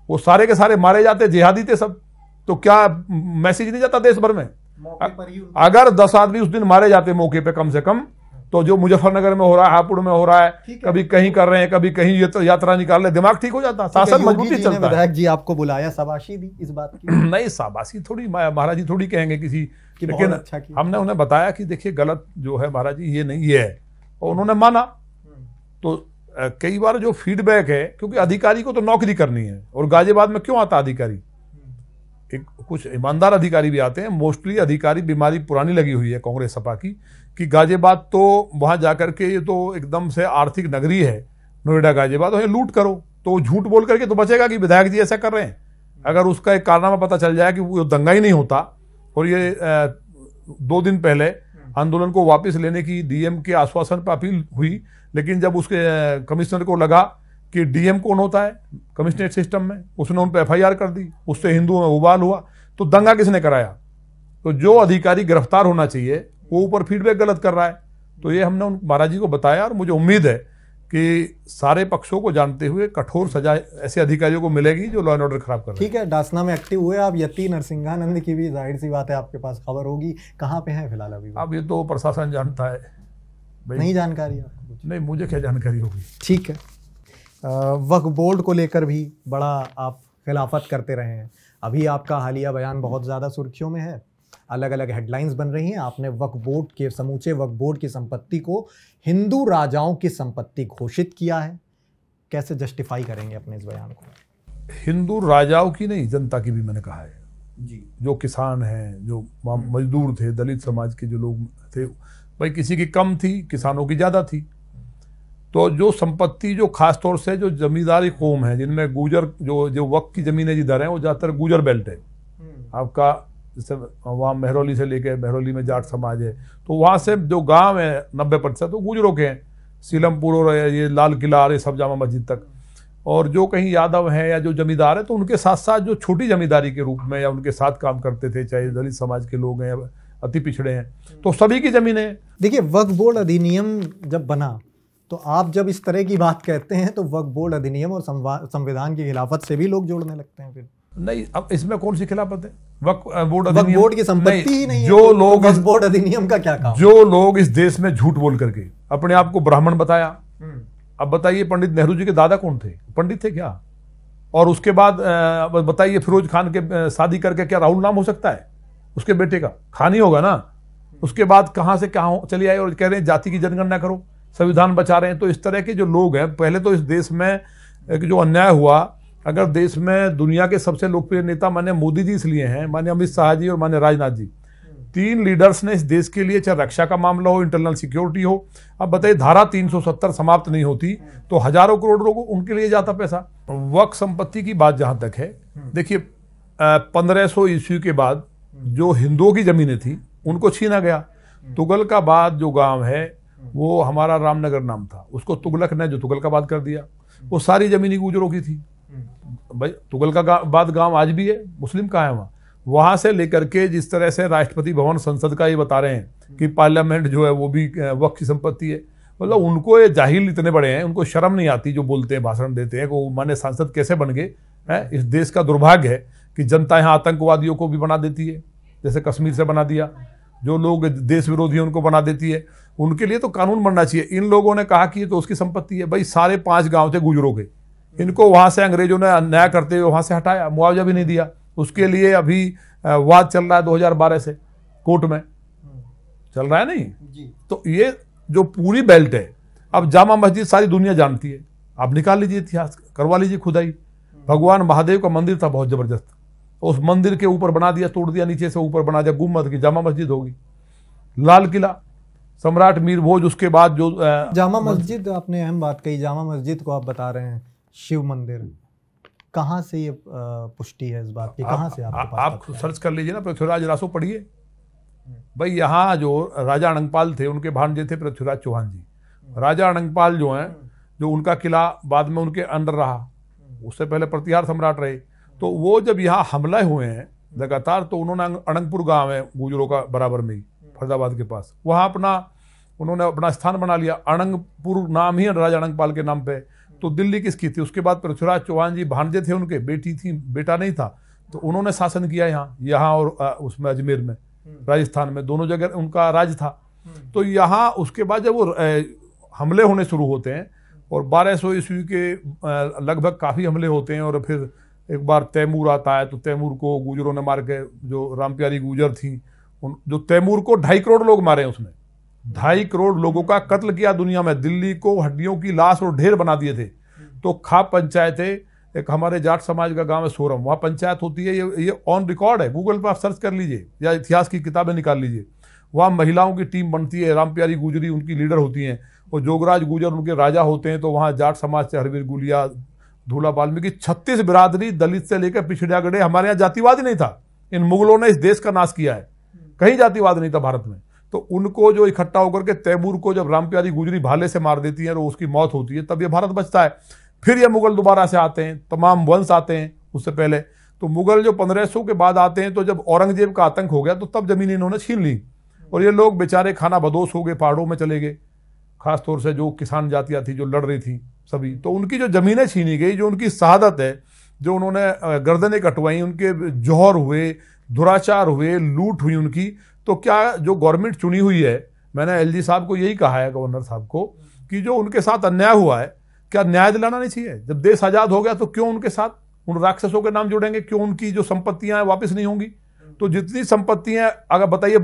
वो सारे के सारे मारे जाते जिहादी थे सब तो क्या मैसेज नहीं जाता देश भर में अगर दस आदमी उस दिन मारे जाते मौके पर कम से कम तो जो मुजफ्फरनगर में हो रहा है हापुड़ में हो रहा है कभी कहीं कर रहे हैं कभी कहीं ये तो यात्रा निकाल ले दिमाग ठीक हो जाता शासन मजबूती चलता है जी आपको बुलाया शाबाशी दी इस बात की (clears throat) नहीं शाबाशी थोड़ी महाराज जी थोड़ी कहेंगे किसी लेकिन अच्छा हमने उन्हें बताया कि देखिए गलत जो है महाराज जी ये नहीं है और उन्होंने माना तो कई बार जो फीडबैक है क्योंकि अधिकारी को तो नौकरी करनी है और गाजियाबाद में क्यों आता अधिकारी एक कुछ ईमानदार अधिकारी भी आते हैं मोस्टली अधिकारी बीमारी पुरानी लगी हुई है कांग्रेस सपा की कि गाजियाबाद तो वहाँ जा कर के ये तो एकदम से आर्थिक नगरी है नोएडा गाजियाबाद वहीं तो लूट करो तो झूठ बोल करके तो बचेगा कि विधायक जी ऐसा कर रहे हैं अगर उसका एक कारनामा पता चल जाए कि वो दंगा ही नहीं होता और ये दो दिन पहले आंदोलन को वापस लेने की डीएम के आश्वासन पर अपील हुई लेकिन जब उसके कमिश्नर को लगा कि डीएम कौन होता है कमिश्नरेट सिस्टम में उसने उन पर एफ कर दी उससे हिंदुओं में उबाल हुआ तो दंगा किसने कराया तो जो अधिकारी गिरफ्तार होना चाहिए वो ऊपर फीडबैक गलत कर रहा है तो ये हमने उन महाराज जी को बताया और मुझे उम्मीद है कि सारे पक्षों को जानते हुए कठोर सजा ऐसे अधिकारियों को मिलेगी जो लॉ एंड ऑर्डर खराब कर ठीक है डासना में एक्टिव हुए आप यति नरसिंहानंद की भी जाहिर सी बात है आपके पास खबर होगी कहाँ पे हैं फिलहाल अभी अब ये तो प्रशासन जानता है नहीं जानकारी नहीं मुझे क्या जानकारी होगी ठीक है वक्फ बोर्ड को लेकर भी बड़ा आप खिलाफत करते रहे हैं अभी आपका हालिया बयान बहुत ज़्यादा सुर्खियों में है अलग अलग हेडलाइंस बन रही हैं आपने वक्फ बोर्ड के समूचे वक्फ बोर्ड की संपत्ति को हिंदू राजाओं की संपत्ति घोषित किया है कैसे जस्टिफाई करेंगे अपने इस बयान को हिंदू राजाओं की नहीं जनता की भी मैंने कहा है जी जो किसान हैं जो मजदूर थे दलित समाज के जो लोग थे भाई किसी की कम थी किसानों की ज़्यादा थी तो जो संपत्ति जो खास तौर से जो जमींदारी कौम है जिनमें गुजर जो जो वक्त की ज़मीनें जिधर हैं वो ज़्यादातर गुजर बेल्ट है हम्म। आपका जैसे वहाँ महरौली से लेके महरौली में जाट समाज है तो वहाँ से जो गांव है नब्बे प्रतिशत वो तो गुजरों के हैं सीलमपुर और ये लाल किला ये सब जामा मस्जिद तक और जो कहीं यादव हैं या जो जमींदार हैं तो उनके साथ साथ जो छोटी जमींदारी के रूप में या उनके साथ काम करते थे चाहे दलित समाज के लोग हैं या अति पिछड़े हैं तो सभी की ज़मीनें देखिए वक्फ बोर्ड अधिनियम जब बना तो आप जब इस तरह की बात कहते हैं तो वक्फ बोर्ड अधिनियम और संविधान की खिलाफत से भी लोग जोड़ने लगते हैं फिर नहीं अब इसमें कौन सी खिलाफत है वक्फ बोर्ड अधिनियम बोर्ड की संपत्ति नहीं, ही नहीं जो है, तो लोग इस बोर्ड अधिनियम का क्या काम जो लोग इस देश में झूठ बोल करके अपने आप को ब्राह्मण बताया हम्म। अब बताइए पंडित नेहरू जी के दादा कौन थे पंडित थे क्या और उसके बाद बताइए फिरोज खान के शादी करके क्या राहुल नाम हो सकता है उसके बेटे का खान ही होगा ना उसके बाद कहाँ से कहाँ चले आए और कह रहे हैं जाति की जनगणना करो संविधान बचा रहे हैं तो इस तरह के जो लोग हैं पहले तो इस देश में जो अन्याय हुआ अगर देश में दुनिया के सबसे लोकप्रिय नेता मान्य मोदी जी इसलिए हैं मान्य अमित शाह जी और मान्य राजनाथ जी तीन लीडर्स ने इस देश के लिए चाहे रक्षा का मामला हो इंटरनल सिक्योरिटी हो अब बताइए धारा 370 समाप्त नहीं होती तो हजारों करोड़ लोगों उनके लिए जाता पैसा वक्त संपत्ति की बात जहां तक है देखिए पंद्रह सौ ईस्वी के बाद जो हिंदुओं की जमीनें थी उनको छीना गया तुगल का बाद जो गांव है वो हमारा रामनगर नाम था उसको तुगलक ने जो तुगल का बाद कर दिया वो सारी जमीनी गुजरों की थी भाई तुगल का गा, बाद गांव आज भी है मुस्लिम का है वहाँ वहाँ से लेकर के जिस तरह से राष्ट्रपति भवन संसद का ये बता रहे हैं कि पार्लियामेंट जो है वो भी वक्त की संपत्ति है मतलब उनको ये जाहिल इतने बड़े हैं उनको शर्म नहीं आती जो बोलते हैं भाषण देते हैं वो माने सांसद कैसे बन गए हैं इस देश का दुर्भाग्य है कि जनता यहाँ आतंकवादियों को भी बना देती है जैसे कश्मीर से बना दिया जो लोग देश विरोधी उनको बना देती है उनके लिए तो कानून बनना चाहिए इन लोगों ने कहा कि ये तो उसकी संपत्ति है भाई सारे पाँच गाँव थे गुजरों के इनको वहाँ से अंग्रेजों ने अन्याय करते हुए वहाँ से हटाया मुआवजा भी नहीं दिया उसके लिए अभी वाद चल रहा है 2012 से कोर्ट में चल रहा है नहीं तो ये जो पूरी बेल्ट है अब जामा मस्जिद सारी दुनिया जानती है आप निकाल लीजिए इतिहास करवा लीजिए खुदाई भगवान महादेव का मंदिर था बहुत ज़बरदस्त उस मंदिर के ऊपर बना दिया तोड़ दिया नीचे से ऊपर बना दिया गुम्मद की जामा मस्जिद होगी लाल किला सम्राट मीर भोज उसके बाद जो आ, जामा मस्जिद आपने अहम बात कही जामा मस्जिद को आप बता रहे हैं शिव मंदिर हम्म। कहाँ से ये पुष्टि है इस बात की कहाँ से आपके पास आप सर्च कर लीजिए ना पृथ्वीराज रासो पढ़िए हम्म। भाई यहाँ जो राजा अनंगपाल थे उनके भांजे थे पृथ्वीराज चौहान जी हम्म। राजा अनंगपाल जो हैं जो उनका किला बाद में उनके अंडर रहा उससे पहले प्रतिहार सम्राट रहे तो वो जब यहाँ हमले हुए हैं लगातार तो उन्होंने अनंगपुर गांव है गुजरों का बराबर में ही फरीदाबाद के पास वहाँ अपना उन्होंने अपना स्थान बना लिया अनंगपुर नाम ही राजा अनंगपाल के नाम पर तो दिल्ली किसकी थी उसके बाद पृथ्वीराज चौहान जी भांडजे थे उनके बेटी थी बेटा नहीं था तो उन्होंने शासन किया यहाँ यहाँ और उसमें अजमेर में हम्म। राजस्थान में दोनों जगह उनका राज था हम्म। तो यहाँ उसके बाद जब वो हमले होने शुरू होते हैं और 1200 सौ ईस्वी के लगभग काफ़ी हमले होते हैं और फिर एक बार तैमूर आता है तो तैमूर को गुजरों ने मार के जो राम प्यारी गुजर थी उन जो तैमूर को ढाई करोड़ लोग मारे उसने ढाई करोड़ लोगों का कत्ल किया दुनिया में दिल्ली को हड्डियों की लाश और ढेर बना दिए थे तो खाप पंचायतें एक हमारे जाट समाज का गांव है सोरम वहाँ पंचायत होती है ये ये ऑन रिकॉर्ड है गूगल पर आप सर्च कर लीजिए या इतिहास की किताबें निकाल लीजिए वहाँ महिलाओं की टीम बनती है राम प्यारी गुजरी उनकी लीडर होती हैं और जोगराज गुजर उनके राजा होते हैं तो वहाँ जाट समाज से हरवीर गुलिया धूला वाल्मीकि छत्तीस बिरादरी दलित से लेकर पिछड़ियागढ़े हमारे यहाँ जातिवाद ही नहीं था इन मुगलों ने इस देश का नाश किया है कहीं जातिवाद नहीं था भारत में तो उनको जो इकट्ठा होकर के तैमूर को जब राम प्यारी गुजरी भाले से मार देती है और उसकी मौत होती है तब ये भारत बचता है फिर ये मुगल दोबारा से आते हैं तमाम वंश आते हैं उससे पहले तो मुगल जो पंद्रह सौ के बाद आते हैं तो जब औरंगजेब का आतंक हो गया तो तब जमीन इन्होंने छीन ली और ये लोग बेचारे खाना बदोश हो गए पहाड़ों में चले गए खासतौर से जो किसान जातियाँ थी जो लड़ रही थी सभी तो उनकी जो ज़मीनें छीनी गई जो उनकी शहादत है जो उन्होंने गर्दनें कटवाई उनके जौहर हुए दुराचार हुए लूट हुई उनकी तो क्या जो गवर्नमेंट चुनी हुई है मैंने एल साहब को यही कहा है गवर्नर साहब को कि जो उनके साथ अन्याय हुआ है क्या न्याय दिलाना नहीं चाहिए जब देश आज़ाद हो गया तो क्यों उनके साथ उन राक्षसों के नाम जुड़ेंगे क्यों उनकी जो संपत्तियां हैं वापस नहीं होंगी तो जितनी संपत्तियां अगर बताइए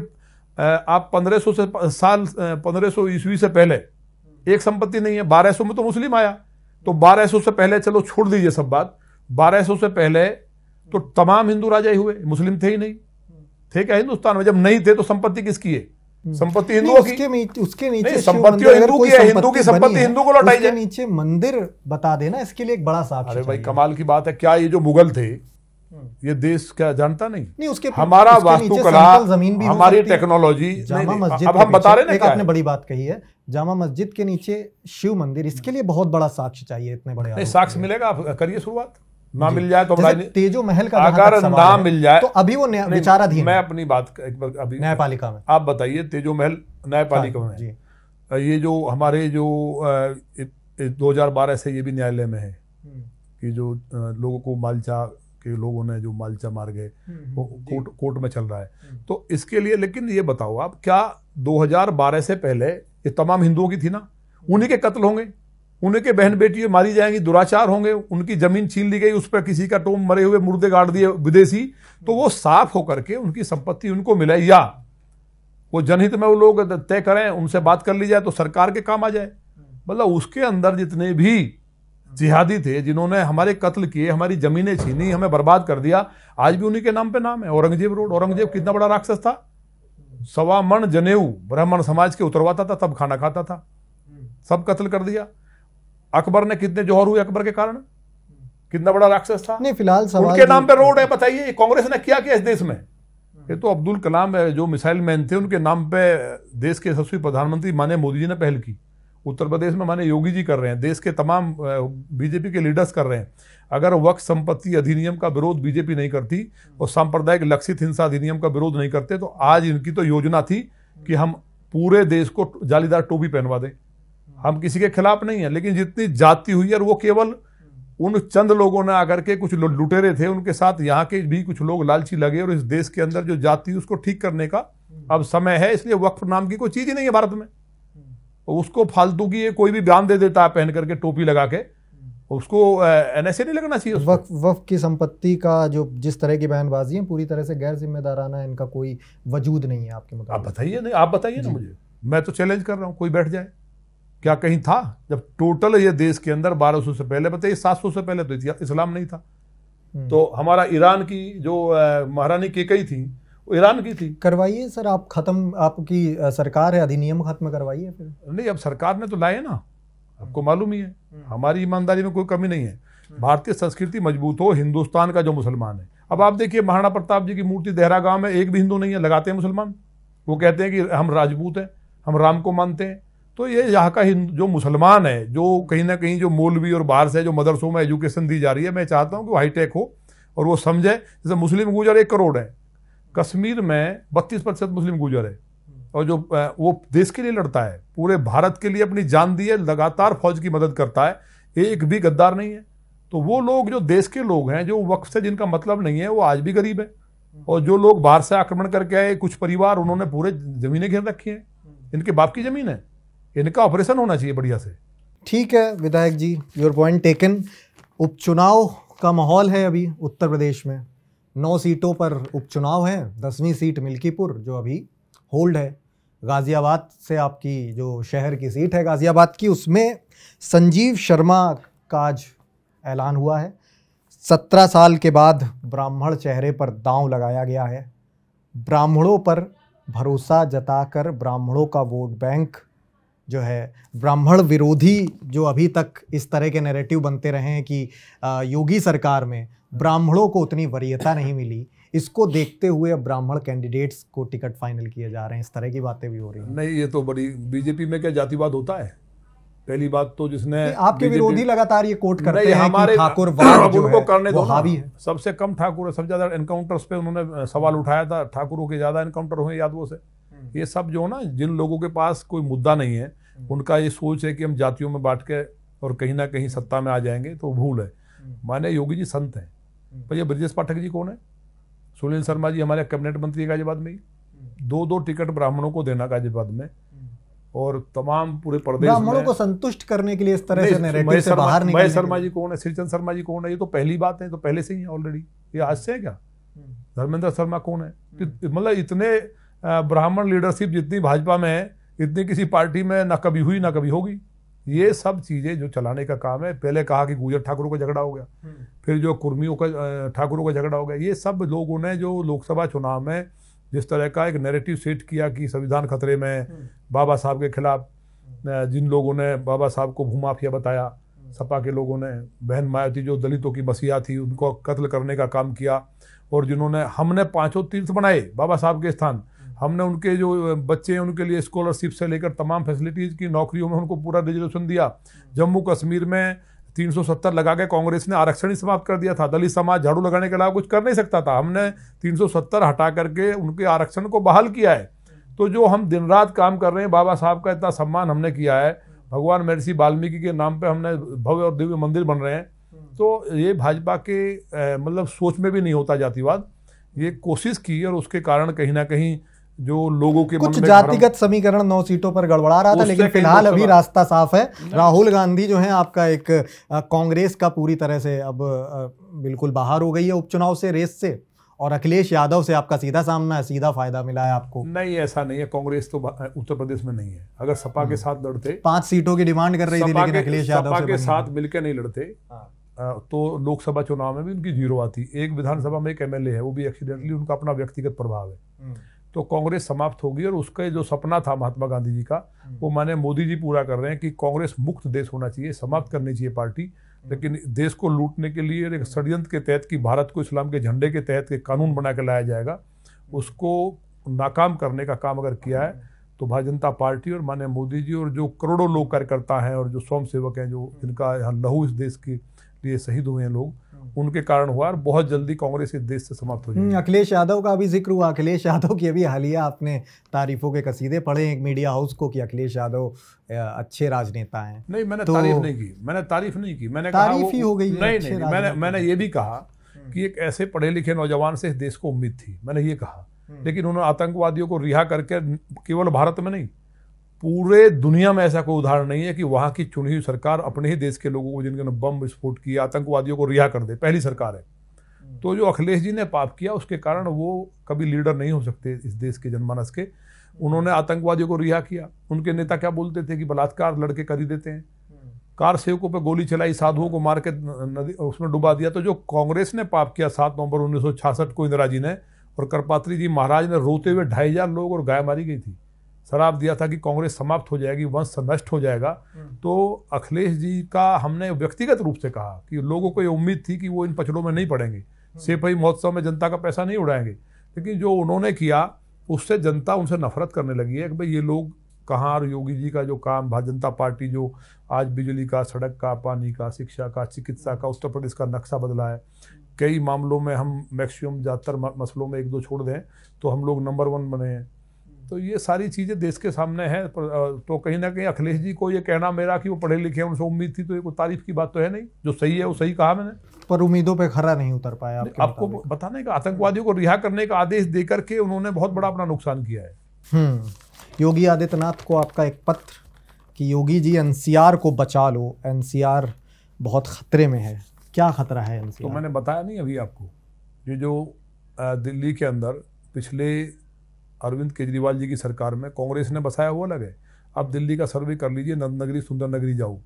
आप 1500 से साल 1500 ईस्वी से पहले एक संपत्ति नहीं है 1200 में तो मुस्लिम आया तो 1200 से पहले चलो छोड़ दीजिए सब बात 1200 से पहले तो तमाम हिंदू राजा ही हुए मुस्लिम थे ही नहीं थे क्या हिंदुस्तान में जब नहीं थे तो संपत्ति किसकी है हम्म। संपत्ति हिंदुओं की उसके, उसके नीचे संपत्ति हिंदू की है हिंदू की संपत्ति हिंदू को लौटाई जाए नीचे मंदिर बता देना इसके लिए एक बड़ा साक्ष अरे भाई कमाल की बात है क्या ये जो मुगल थे हम्म। ये देश क्या जानता नहीं नहीं उसके हमारा वास्तुकला जमीन भी हमारी टेक्नोलॉजी जामा मस्जिद अब हम बता रहे हैं आपने बड़ी बात कही है जामा मस्जिद के नीचे शिव मंदिर इसके लिए बहुत बड़ा साक्ष्य चाहिए इतने बड़े साक्ष्य मिलेगा आप करिए शुरुआत ना मिल जाए तो तेजो महल का आकार ना मिल जाए तो अभी वो विचाराधीन मैं अपनी बात एक बार अभी न्यायपालिका में आप बताइए तेजो महल न्यायपालिका हाँ, में ये जो हमारे जो दो हजार से ये भी न्यायालय में है हम्म। कि जो लोगों को मालचा के लोगों ने जो मालचा मार गए हम्म, हम्म, वो कोर्ट कोर्ट में चल रहा है तो इसके लिए लेकिन ये बताओ आप क्या 2012 से पहले ये तमाम हिंदुओं की थी ना उन्हीं के कत्ल होंगे उनके बहन बेटी मारी जाएंगी दुराचार होंगे उनकी जमीन छीन ली गई उस पर किसी का टोम मरे हुए मुर्दे गाड़ दिए विदेशी तो वो साफ होकर के उनकी संपत्ति उनको मिले या वो जनहित में वो लोग तय करें उनसे बात कर ली जाए तो सरकार के काम आ जाए मतलब उसके अंदर जितने भी जिहादी थे जिन्होंने हमारे कत्ल किए हमारी ज़मीनें छीनी हमें बर्बाद कर दिया आज भी उन्हीं के नाम पे नाम है औरंगजेब रोड औरंगजेब कितना बड़ा राक्षस था सवा मन जनेऊ ब्राह्मण समाज के उतरवाता था तब खाना खाता था सब कत्ल कर दिया अकबर ने कितने जौहर हुए अकबर के कारण कितना बड़ा राक्षस था नहीं फिलहाल उनके नाम पे रोड है बताइए कांग्रेस ने क्या किया इस देश में ये तो अब्दुल कलाम जो मिसाइल मैन थे उनके नाम पे देश के यशस्वी प्रधानमंत्री माने मोदी जी ने पहल की उत्तर प्रदेश में माने योगी जी कर रहे हैं देश के तमाम बीजेपी के लीडर्स कर रहे हैं अगर वक्त संपत्ति अधिनियम का विरोध बीजेपी नहीं करती और सांप्रदायिक लक्षित हिंसा अधिनियम का विरोध नहीं करते तो आज इनकी तो योजना थी कि हम पूरे देश को जालीदार टोपी पहनवा दें हम किसी के खिलाफ नहीं है लेकिन जितनी जाति हुई है वो केवल उन चंद लोगों ने आकर के कुछ लुटेरे थे उनके साथ यहाँ के भी कुछ लोग लालची लगे और इस देश के अंदर जो जाति उसको ठीक करने का हम्म। अब समय है इसलिए वक्फ नाम की कोई चीज़ ही नहीं है भारत में हम्म। उसको फालतू की ये कोई भी बयान दे देता है पहन करके टोपी लगा के हम्म। उसको एन एस नहीं लगना चाहिए वक्फ वक्फ की संपत्ति का जो जिस तरह की बयानबाजी है पूरी तरह से गैर जिम्मेदाराना इनका कोई वजूद नहीं है आपके मुताबिक आप बताइए नहीं आप बताइए ना मुझे मैं तो चैलेंज कर रहा हूँ कोई बैठ जाए क्या कहीं था जब टोटल ये देश के अंदर 1200 से पहले बताइए 700 से पहले तो इस्लाम नहीं था हम्म। तो हमारा ईरान की जो महारानी के कई थी वो ईरान की थी करवाइए सर आप खत्म आपकी सरकार है अधिनियम खत्म करवाइए फिर नहीं अब सरकार ने तो लाए ना आपको मालूम ही है हम्म। हमारी ईमानदारी में कोई कमी नहीं है हम्म। भारतीय संस्कृति मजबूत हो हिंदुस्तान का जो मुसलमान है अब आप देखिए महाराणा प्रताप जी की मूर्ति देहरा गांव में एक भी हिंदू नहीं है लगाते हैं मुसलमान वो कहते हैं कि हम राजपूत हैं हम राम को मानते हैं तो ये यहाँ का हिंद जो मुसलमान है जो कहीं ना कहीं जो मौलवी और बाहर से जो मदरसों में एजुकेशन दी जा रही है मैं चाहता हूँ कि हाईटेक हो और वो समझे जैसे मुस्लिम गुजर एक करोड़ है कश्मीर में बत्तीस प्रतिशत मुस्लिम गुजर है और जो वो देश के लिए लड़ता है पूरे भारत के लिए अपनी जान दी है लगातार फौज की मदद करता है एक भी गद्दार नहीं है तो वो लोग जो देश के लोग हैं जो वक्त से जिनका मतलब नहीं है वो आज भी गरीब है और जो लोग बाहर से आक्रमण करके आए कुछ परिवार उन्होंने पूरे ज़मीनें घेर रखी हैं इनके बाप की ज़मीन है इनका ऑपरेशन होना चाहिए बढ़िया से ठीक है विधायक जी योर पॉइंट टेकन उपचुनाव का माहौल है अभी उत्तर प्रदेश में नौ सीटों पर उपचुनाव है दसवीं सीट मिल्कीपुर जो अभी होल्ड है गाज़ियाबाद से आपकी जो शहर की सीट है गाज़ियाबाद की उसमें संजीव शर्मा का आज ऐलान हुआ है सत्रह साल के बाद ब्राह्मण चेहरे पर दांव लगाया गया है ब्राह्मणों पर भरोसा जताकर ब्राह्मणों का वोट बैंक जो है ब्राह्मण विरोधी जो अभी तक इस तरह के नैरेटिव बनते रहे हैं कि योगी सरकार में ब्राह्मणों को उतनी वरीयता नहीं मिली इसको देखते हुए अब ब्राह्मण कैंडिडेट्स को टिकट फाइनल किए जा रहे हैं इस तरह की बातें भी हो रही हैं नहीं ये तो बड़ी बीजेपी में क्या जातिवाद होता है पहली बात तो जिसने आपके विरोधी लगातार ये कोट करते हैं हमारे ठाकुर उनको करने दो हावी है सबसे कम ठाकुर सबसे ज्यादा एनकाउंटर्स पे उन्होंने सवाल उठाया था ठाकुरों के ज्यादा एनकाउंटर हुए यादवों से ये सब जो ना जिन लोगों के पास कोई मुद्दा नहीं है हम्म। उनका ये सोच है कि हम जातियों में बांट के और कहीं ना कहीं सत्ता में आ जाएंगे तो भूल है हम्म। माने योगी जी संत हैं हम्म। पर ये ब्रजेश पाठक जी कौन है सुनील शर्मा जी हमारे कैबिनेट मंत्री गाजियाबाद में दो दो टिकट ब्राह्मणों को देना गाजियाबाद में और तमाम पूरे प्रदेश ब्राह्मणों को संतुष्ट करने के लिए इस तरह से से बाहर निकलने महेश शर्मा जी कौन है श्रीचंद शर्मा जी कौन है ये तो पहली बात है तो पहले से ही ऑलरेडी ये आज से है क्या धर्मेंद्र शर्मा कौन है मतलब इतने ब्राह्मण लीडरशिप जितनी भाजपा में है इतनी किसी पार्टी में ना कभी हुई ना कभी होगी ये सब चीज़ें जो चलाने का काम है पहले कहा कि गुजर ठाकुरों का झगड़ा हो गया हम्म। फिर जो कुर्मियों का ठाकुरों का झगड़ा हो गया ये सब लोगों ने जो लोकसभा चुनाव में जिस तरह का एक नैरेटिव सेट किया कि संविधान खतरे में हम्म। बाबा साहब के खिलाफ हम्म। जिन लोगों ने बाबा साहब को भूमाफिया बताया सपा के लोगों ने बहन मायावती जो दलितों की मसीहा थी उनको कत्ल करने का काम किया और जिन्होंने हमने पांचों तीर्थ बनाए बाबा साहब के स्थान हमने उनके जो बच्चे हैं उनके लिए स्कॉलरशिप से लेकर तमाम फैसिलिटीज़ की नौकरियों में उनको पूरा रिजर्वेशन दिया जम्मू कश्मीर में 370 लगा के कांग्रेस ने आरक्षण ही समाप्त कर दिया था दलित समाज झाड़ू लगाने के अलावा कुछ कर नहीं सकता था हमने 370 हटा करके उनके आरक्षण को बहाल किया है तो जो हम दिन रात काम कर रहे हैं बाबा साहब का इतना सम्मान हमने किया है भगवान महर्षि वाल्मीकि के नाम पर हमने भव्य और दिव्य मंदिर बन रहे हैं तो ये भाजपा के मतलब सोच में भी नहीं होता जातिवाद ये कोशिश की और उसके कारण कहीं ना कहीं जो लोगों के कुछ जातिगत समीकरण नौ सीटों पर गड़बड़ा रहा था लेकिन फिलहाल तो अभी रास्ता साफ है राहुल गांधी जो है आपका एक कांग्रेस का पूरी तरह से अब बिल्कुल बाहर हो गई है उपचुनाव से रेस से और अखिलेश यादव से आपका सीधा सामना है सीधा फायदा मिला है आपको नहीं ऐसा नहीं है कांग्रेस तो उत्तर प्रदेश में नहीं है अगर सपा के हाँ। साथ लड़ते पांच सीटों की डिमांड कर रही थी लेकिन अखिलेश यादव सपा के साथ मिलकर नहीं लड़ते हाँ। तो लोकसभा चुनाव में भी उनकी जीरो आती एक विधानसभा में एक एमएलए है वो भी एक्सीडेंटली उनका अपना व्यक्तिगत प्रभाव है हम्म। तो कांग्रेस समाप्त होगी और उसका जो सपना था महात्मा गांधी जी का वो माने मोदी जी पूरा कर रहे हैं कि कांग्रेस मुक्त देश होना चाहिए समाप्त हम्म। करनी चाहिए पार्टी हम्म। लेकिन देश को लूटने के लिए एक षडयंत्र के तहत कि भारत को इस्लाम के झंडे के तहत के कानून बना के लाया जाएगा हम्म। उसको नाकाम करने का काम अगर किया है तो भारतीय जनता पार्टी और माननीय मोदी जी और जो करोड़ों लोग कार्यकर्ता हैं और जो स्वयं सेवक हैं जो जिनका यहाँ लहू इस देश के लिए शहीद हुए हैं लोग उनके कारण हुआ और बहुत जल्दी कांग्रेस इस देश से समाप्त हो हम्म, जाएगी अखिलेश यादव का भी जिक्र हुआ अखिलेश यादव की अभी हालिया आपने तारीफों के कसीदे पढ़े एक मीडिया हाउस को कि अखिलेश यादव अच्छे राजनेता हैं नहीं मैंने तो, तारीफ नहीं की मैंने तारीफ नहीं की मैंने तारीफ ही हो गई नहीं नहीं मैंने मैंने ये भी कहा हम्म। कि एक ऐसे पढ़े लिखे नौजवान से इस देश को उम्मीद थी मैंने ये कहा हम्म। लेकिन उन्होंने आतंकवादियों को रिहा करके केवल भारत में नहीं पूरे दुनिया में ऐसा कोई उदाहरण नहीं है कि वहाँ की चुनी हुई सरकार अपने ही देश के लोगों को जिनके बम विस्फोट किया आतंकवादियों को रिहा कर दे पहली सरकार है हम्म। तो जो अखिलेश जी ने पाप किया उसके कारण वो कभी लीडर नहीं हो सकते इस देश के जनमानस के हम्म। उन्होंने आतंकवादियों को रिहा किया उनके नेता क्या बोलते थे कि बलात्कार लड़के कर ही देते हैं हम्म। कार सेवकों पर गोली चलाई साधुओं को मार के नदी उसमें डुबा दिया तो जो कांग्रेस ने पाप किया सात नवंबर उन्नीस को इंदिरा जी ने और करपात्री जी महाराज ने रोते हुए ढाई हजार लोग और गाय मारी गई थी शराब दिया था कि कांग्रेस समाप्त हो जाएगी वंश नष्ट हो जाएगा हम्म। तो अखिलेश जी का हमने व्यक्तिगत रूप से कहा कि लोगों को ये उम्मीद थी कि वो इन पचड़ों में नहीं पड़ेंगे हम्म। सेफई महोत्सव में जनता का पैसा नहीं उड़ाएंगे लेकिन जो उन्होंने किया उससे जनता उनसे नफरत करने लगी है कि भाई ये लोग कहाँ और योगी जी का जो काम भारतीय जनता पार्टी जो आज बिजली का सड़क का पानी का शिक्षा का चिकित्सा का उत्तर प्रदेश का नक्शा बदला है कई मामलों में हम मैक्सिमम ज़्यादातर मसलों में एक दो छोड़ दें तो हम लोग नंबर वन बने हैं तो ये सारी चीज़ें देश के सामने हैं तो कहीं ना कहीं अखिलेश जी को ये कहना मेरा कि वो पढ़े लिखे हैं उनसे उम्मीद थी तो ये कोई तारीफ की बात तो है नहीं जो सही है वो सही कहा मैंने पर उम्मीदों पे खरा नहीं उतर पाया आपको बताने का आतंकवादियों को रिहा करने का आदेश दे करके उन्होंने बहुत बड़ा अपना नुकसान किया है हम्म, योगी आदित्यनाथ को आपका एक पत्र कि योगी जी एन को बचा लो एन बहुत खतरे में है क्या खतरा है एन तो मैंने बताया नहीं अभी आपको ये जो दिल्ली के अंदर पिछले अरविंद केजरीवाल जी की सरकार में कांग्रेस ने बसाया हुआ अलग है आप दिल्ली का सर्वे कर लीजिए नंदनगरी सुंदर नगरी जाओ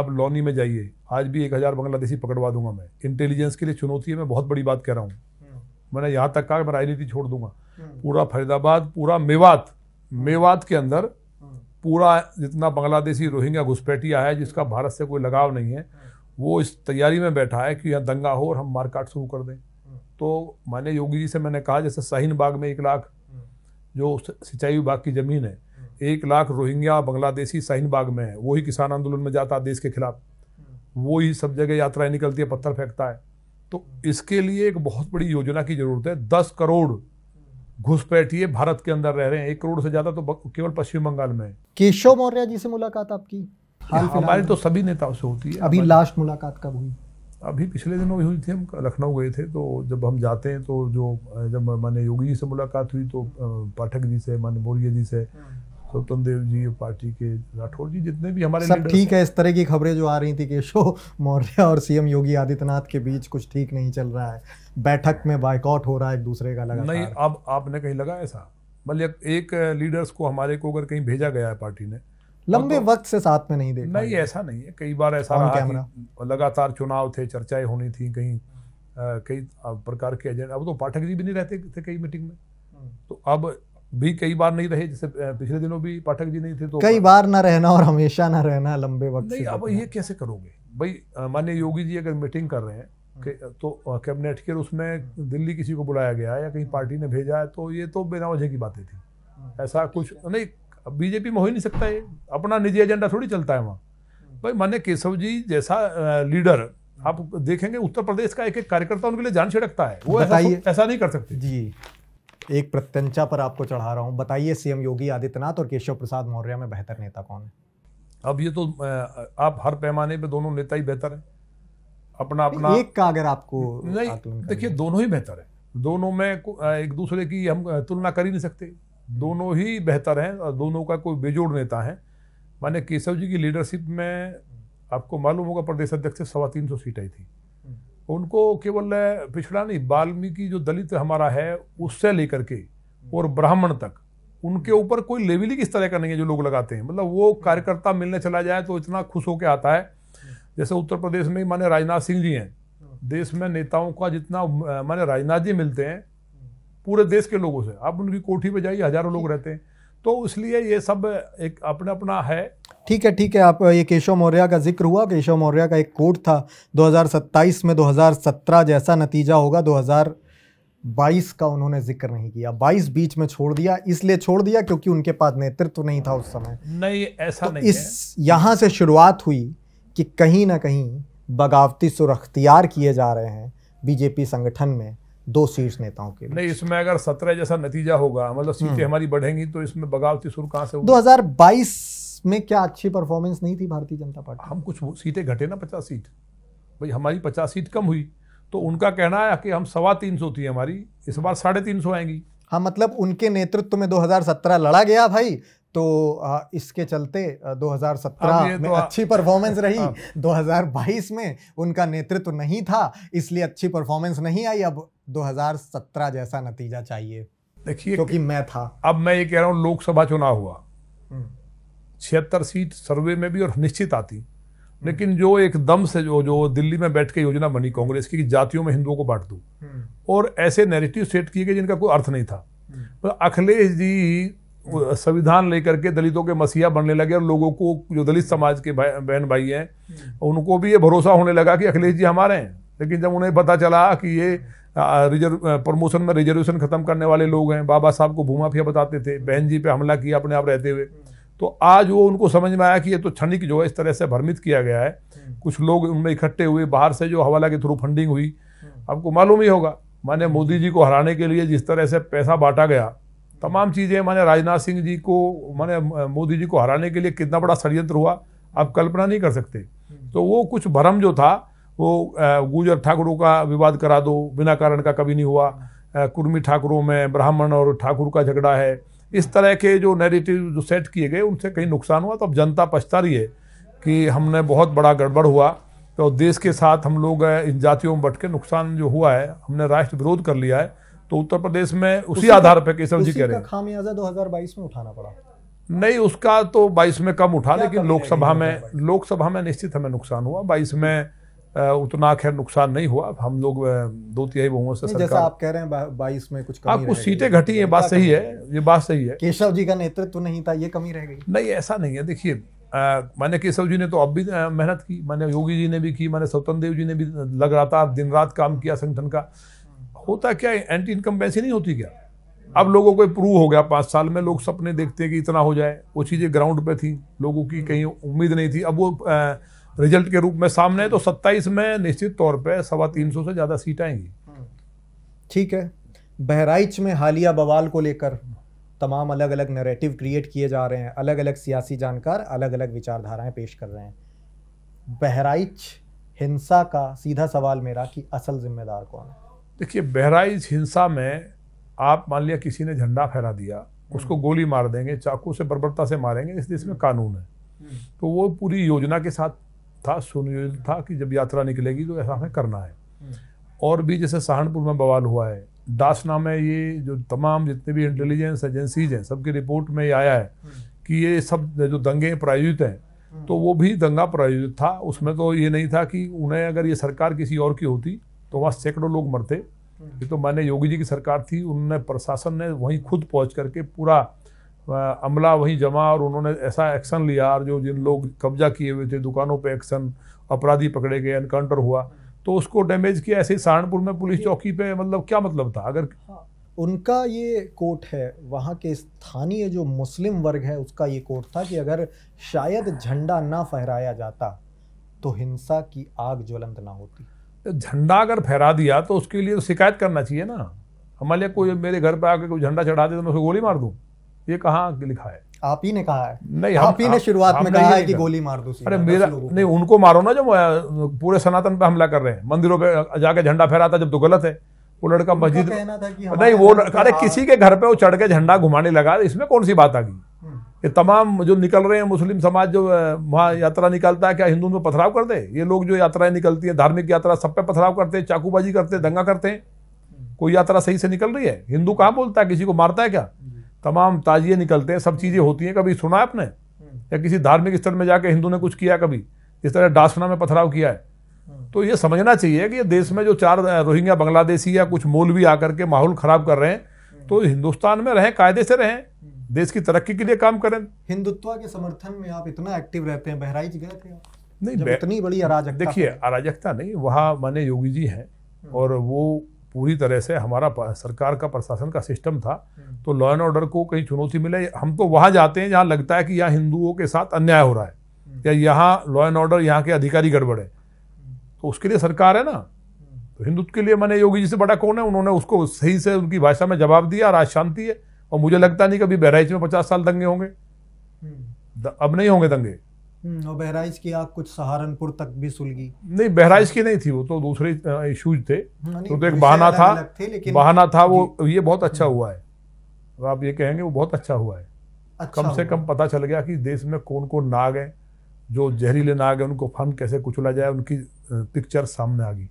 आप लोनी में जाइए आज भी एक हज़ार बांग्लादेशी पकड़वा दूंगा मैं इंटेलिजेंस के लिए चुनौती है मैं बहुत बड़ी बात कह रहा हूँ मैंने यहाँ तक कहा मैं राजनीति छोड़ दूंगा पूरा फरीदाबाद पूरा मेवात मेवात के अंदर पूरा जितना बांग्लादेशी रोहिंग्या घुसपैठिया है जिसका भारत से कोई लगाव नहीं है वो इस तैयारी में बैठा है कि यहाँ दंगा हो और हम मारकाट शुरू कर दें तो मैंने योगी जी से मैंने कहा जैसे शाहीन बाग में एक लाख जो सिंचाई विभाग की ज़मीन है हम्म। एक लाख रोहिंग्या बांग्लादेशी साइन बाग में है वही किसान आंदोलन में जाता है देश के खिलाफ हम्म। वो ही सब जगह यात्राएं निकलती है पत्थर फेंकता है तो हम्म। इसके लिए एक बहुत बड़ी योजना की जरूरत है दस करोड़ घुसपैठिए भारत के अंदर रह रहे हैं एक करोड़ से ज़्यादा तो केवल पश्चिम बंगाल में है केशव मौर्य जी से मुलाकात आपकी हमारी तो सभी नेताओं से होती है अभी लास्ट मुलाकात कब हुई अभी पिछले दिनों भी हुई थी हम लखनऊ गए थे तो जब हम जाते हैं तो जो जब मैंने योगी जी से मुलाकात हुई तो पाठक जी से मान्य मौर्य जी से गौतम हाँ। देव जी पार्टी के राठौर जी जितने भी हमारे सब ठीक है इस तरह की खबरें जो आ रही थी कि शो मौर्य और सीएम योगी आदित्यनाथ के बीच कुछ ठीक नहीं चल रहा है बैठक में बाइकआउट हो रहा है एक दूसरे का लगा नहीं अब आप, आपने कहीं लगा ऐसा मतलब एक लीडर्स को हमारे को अगर कहीं भेजा गया है पार्टी ने लंबे तो- वक्त से साथ में नहीं देखा नहीं ऐसा नहीं है कई बार ऐसा रहा लगातार चुनाव थे चर्चाएं होनी थी कहीं कई प्रकार के एजेंडा अब तो पाठक जी भी नहीं रहते थे कई मीटिंग में hmm. तो अब भी कई बार नहीं रहे जैसे पिछले दिनों भी पाठक जी नहीं थे तो कई बार ना रहना और हमेशा ना रहना लंबे वक्त नहीं अब ये कैसे करोगे भाई मान्य योगी जी अगर मीटिंग कर रहे हैं hmm. तो कैबिनेट के उसमें दिल्ली किसी को बुलाया गया या कहीं hmm. पार्टी ने भेजा है तो ये तो बिना वजह की बातें थी ऐसा कुछ नहीं अब बीजेपी में हो ही नहीं सकता है अपना निजी एजेंडा थोड़ी चलता है वहाँ भाई मान्य केशव जी जैसा लीडर आप देखेंगे उत्तर प्रदेश का एक एक कार्यकर्ता उनके लिए जान छिड़कता है वो ऐसा, ऐसा नहीं कर सकते जी एक प्रत्यंचा पर आपको चढ़ा रहा हूँ बताइए सीएम योगी आदित्यनाथ और केशव प्रसाद मौर्य में बेहतर नेता कौन है अब ये तो आप हर पैमाने पे दोनों नेता ही बेहतर है अपना अपना एक का अगर आपको नहीं देखिए दोनों ही बेहतर है दोनों में एक दूसरे की हम तुलना कर ही नहीं सकते दोनों ही बेहतर हैं और दोनों का कोई बेजोड़ नेता है माने केशव जी की लीडरशिप में आपको मालूम होगा प्रदेश अध्यक्ष से सवा तीन सौ सीट आई थी हम्म। उनको केवल पिछड़ा नहीं वाल्मीकि जो दलित हमारा है उससे लेकर के हम्म। और ब्राह्मण तक उनके हम्म। ऊपर कोई लेवल ही किस तरह का नहीं है जो लोग लगाते हैं मतलब वो कार्यकर्ता मिलने चला जाए तो इतना खुश होकर आता है जैसे उत्तर प्रदेश में माने राजनाथ सिंह जी हैं देश में नेताओं का जितना माने राजनाथ जी मिलते हैं पूरे देश के लोगों से आप उनकी कोठी पे जाइए हजारों लोग रहते हैं तो इसलिए ये सब एक अपना अपना है ठीक है ठीक है आप ये केशव मौर्य का जिक्र हुआ केशव मौर्य का एक कोर्ट था 2027 में 2017 जैसा नतीजा होगा 2022 का उन्होंने जिक्र नहीं किया 22 बीच में छोड़ दिया इसलिए छोड़ दिया क्योंकि उनके पास नेतृत्व नहीं था उस समय नहीं ऐसा तो नहीं इस है। यहां से शुरुआत हुई कि कहीं ना कहीं बगावती सुरख्तियार किए जा रहे हैं बीजेपी संगठन में दो शीर्ष नेताओं के नहीं इसमें अगर सत्रह जैसा नतीजा होगा मतलब हम्म। सीटें हमारी बढ़ेंगी तो इसमें बगावती सुर कहाँ से दो हजार बाईस में क्या अच्छी परफॉर्मेंस नहीं थी भारतीय जनता पार्टी हम कुछ सीटें घटे ना पचास सीट भाई हमारी पचास सीट कम हुई तो उनका कहना है कि हम सवा तीन सौ थी हमारी इस बार साढ़े तीन सौ आएंगी हाँ मतलब उनके नेतृत्व में 2017 लड़ा गया भाई तो इसके चलते 2017 में तो अच्छी परफॉर्मेंस रही 2022 हाँ। में उनका नेतृत्व नहीं था इसलिए अच्छी परफॉर्मेंस नहीं आई अब 2017 जैसा नतीजा चाहिए देखिए क्योंकि मैं था अब मैं ये कह रहा हूँ लोकसभा चुनाव हुआ हम्म। छिहत्तर सीट सर्वे में भी और निश्चित आती हम्म। लेकिन जो एकदम से जो जो दिल्ली में बैठ के योजना बनी कांग्रेस की कि जातियों में हिंदुओं को बांट दू हम्म। और ऐसे नैरेटिव सेट किए गए जिनका कोई अर्थ नहीं था अखिलेश जी संविधान लेकर के दलितों के मसीहा बनने लगे और लोगों को जो दलित समाज के बहन भाई हैं हम्म। उनको भी ये भरोसा होने लगा कि अखिलेश जी हमारे हैं लेकिन जब उन्हें पता चला कि ये रिजर्व प्रमोशन में रिजर्वेशन खत्म करने वाले लोग हैं बाबा साहब को भूमाफिया बताते थे बहन जी पे हमला किया अपने आप रहते हुए हम्म। तो आज वो उनको समझ में आया कि ये तो क्षणिक जो है इस तरह से भ्रमित किया गया है हम्म। कुछ लोग उनमें इकट्ठे हुए बाहर से जो हवाला के थ्रू फंडिंग हुई आपको मालूम ही होगा माने मोदी जी को हराने के लिए जिस तरह से पैसा बांटा गया तमाम चीज़ें माने राजनाथ सिंह जी को माने मोदी जी को हराने के लिए कितना बड़ा षडयंत्र हुआ आप कल्पना नहीं कर सकते तो वो कुछ भरम जो था वो गुजर ठाकुरों का विवाद करा दो बिना कारण का कभी नहीं हुआ कुर्मी ठाकुरों में ब्राह्मण और ठाकुर का झगड़ा है इस तरह के जो नैरेटिव जो सेट किए गए उनसे कहीं नुकसान हुआ तो अब जनता पछता रही है कि हमने बहुत बड़ा गड़बड़ हुआ तो देश के साथ हम लोग इन जातियों में बट के नुकसान जो हुआ है हमने राष्ट्र विरोध कर लिया है तो उत्तर प्रदेश में उसी, उसी आधार पर केशव जी कह रहे हैं खामियाजा 2022 में उठाना पड़ा नहीं उसका तो 22 में कम उठा लेकिन लोकसभा में लोकसभा में निश्चित हमें नुकसान हुआ 22 में उतना खैर नुकसान नहीं हुआ हम लोग दो तिहाई बहुओं से सरकार जैसा आप कह रहे हैं बाईस में कुछ कमी कुछ सीटें घटी है बात सही है ये बात सही है केशव जी का नेतृत्व नहीं था ये कमी रह गई नहीं ऐसा नहीं है देखिए मैंने केशव जी ने तो अब भी मेहनत की मैंने योगी जी ने भी की मैंने स्वतंत्र देव जी ने भी लगातार दिन रात काम किया संगठन का होता क्या है एंटी पैसे नहीं होती क्या अब लोगों को प्रूव हो गया पाँच साल में लोग सपने देखते हैं कि इतना हो जाए वो चीज़ें ग्राउंड पे थी लोगों की कहीं उम्मीद नहीं थी अब वो रिजल्ट के रूप में सामने है तो सत्ताईस में निश्चित तौर पर सवा तीन सौ से ज़्यादा सीट आएंगी ठीक है बहराइच में हालिया बवाल को लेकर तमाम अलग अलग नरेटिव क्रिएट किए जा रहे हैं अलग अलग सियासी जानकार अलग अलग विचारधाराएं पेश कर रहे हैं बहराइच हिंसा का सीधा सवाल मेरा कि असल जिम्मेदार कौन है देखिए बहराइज हिंसा में आप मान लिया किसी ने झंडा फहरा दिया हम्म। उसको गोली मार देंगे चाकू से बर्बरता से मारेंगे इस देश में हम्म। कानून है हम्म। तो वो पूरी योजना के साथ था सुनियोजित था कि जब यात्रा निकलेगी तो ऐसा हमें करना है और भी जैसे सहारनपुर में बवाल हुआ है डासना में ये जो तमाम जितने भी इंटेलिजेंस एजेंसीज हैं सबकी रिपोर्ट में ये आया है कि ये सब जो दंगे प्रायोजित हैं तो वो भी दंगा प्रायोजित था उसमें तो ये नहीं था कि उन्हें अगर ये सरकार किसी और की होती तो वहाँ सैकड़ों लोग मरते हम्म। ये तो मान्य योगी जी की सरकार थी उन्होंने प्रशासन ने वहीं खुद पहुँच करके पूरा अमला वहीं जमा और उन्होंने ऐसा एक्शन लिया और जो जिन लोग कब्जा किए हुए थे दुकानों पर एक्शन अपराधी पकड़े गए एनकाउंटर हुआ तो उसको डैमेज किया ऐसे ही सहारनपुर में पुलिस चौकी पे मतलब क्या मतलब था अगर हाँ। उनका ये कोर्ट है वहाँ के स्थानीय जो मुस्लिम वर्ग है उसका ये कोर्ट था कि अगर शायद झंडा ना फहराया जाता तो हिंसा की आग ज्वलंत ना होती झंडा अगर फहरा दिया तो उसके लिए तो शिकायत करना चाहिए ना हमारे लिए कोई मेरे घर पर आकर कोई झंडा चढ़ा दे तो मैं उसको गोली मार दूँ ये कहाँ लिखा है आप ही ने कहा है नहीं आप ही ने शुरुआत में कहा है कि गोली मार दो अरे मेरा नहीं उनको मारो ना जब पूरे सनातन पे हमला कर रहे हैं मंदिरों पे जाके झंडा फहराता जब तो गलत है वो लड़का मस्जिद नहीं वो अरे किसी के घर पे वो चढ़ के झंडा घुमाने लगा इसमें कौन सी बात आ गई ये तमाम जो निकल रहे हैं मुस्लिम समाज जो वहाँ यात्रा निकालता है क्या हिंदू में पथराव कर दे ये लोग जो यात्राएं निकलती हैं धार्मिक यात्रा सब पे पथराव करते हैं चाकूबाजी करते हैं दंगा करते हैं कोई यात्रा सही से निकल रही है हिंदू कहाँ बोलता है किसी को मारता है क्या तमाम ताजिए निकलते हैं सब चीज़ें होती हैं कभी सुना आपने या किसी धार्मिक स्थल में जाकर हिंदू ने कुछ किया कभी इस तरह डासना में पथराव किया है तो ये समझना चाहिए कि ये देश में जो चार रोहिंग्या बांग्लादेशी या कुछ भी आकर के माहौल ख़राब कर रहे हैं तो हिंदुस्तान में रहें कायदे से रहें देश की तरक्की के लिए काम करें हिंदुत्व के समर्थन में आप इतना एक्टिव रहते हैं बहराइच गए थे नहीं इतनी बड़ी अराजकता देखिए अराजकता नहीं वहाँ माने योगी जी हैं हम्म। और वो पूरी तरह से हमारा सरकार का प्रशासन का सिस्टम था हम्म। तो लॉ एंड ऑर्डर को कहीं चुनौती मिले हम तो वहाँ जाते हैं जहाँ लगता है कि यहाँ हिंदुओं के साथ अन्याय हो रहा है हम्म। या यहाँ लॉ एंड ऑर्डर यहाँ के अधिकारी गड़बड़े तो उसके लिए सरकार है ना तो हिंदुत्व के लिए मैंने योगी जी से बड़ा कौन है उन्होंने उसको सही से उनकी भाषा में जवाब दिया और आज शांति है और मुझे लगता नहीं कभी बहराइच में पचास साल दंगे होंगे हम्म। अब नहीं होंगे दंगे हम्म, और बहराइच की आग कुछ सहारनपुर तक भी सुलगी नहीं बहराइच की नहीं थी वो तो दूसरे इशूज थे हाँ, तो, तो एक बहाना था बहाना था वो ये बहुत अच्छा हम्म। हुआ है आप ये कहेंगे वो बहुत अच्छा हुआ है अच्छा कम से कम पता चल गया कि देश में कौन कौन नाग है जो जहरीले नाग है उनको फन कैसे कुचला जाए उनकी पिक्चर सामने आ गई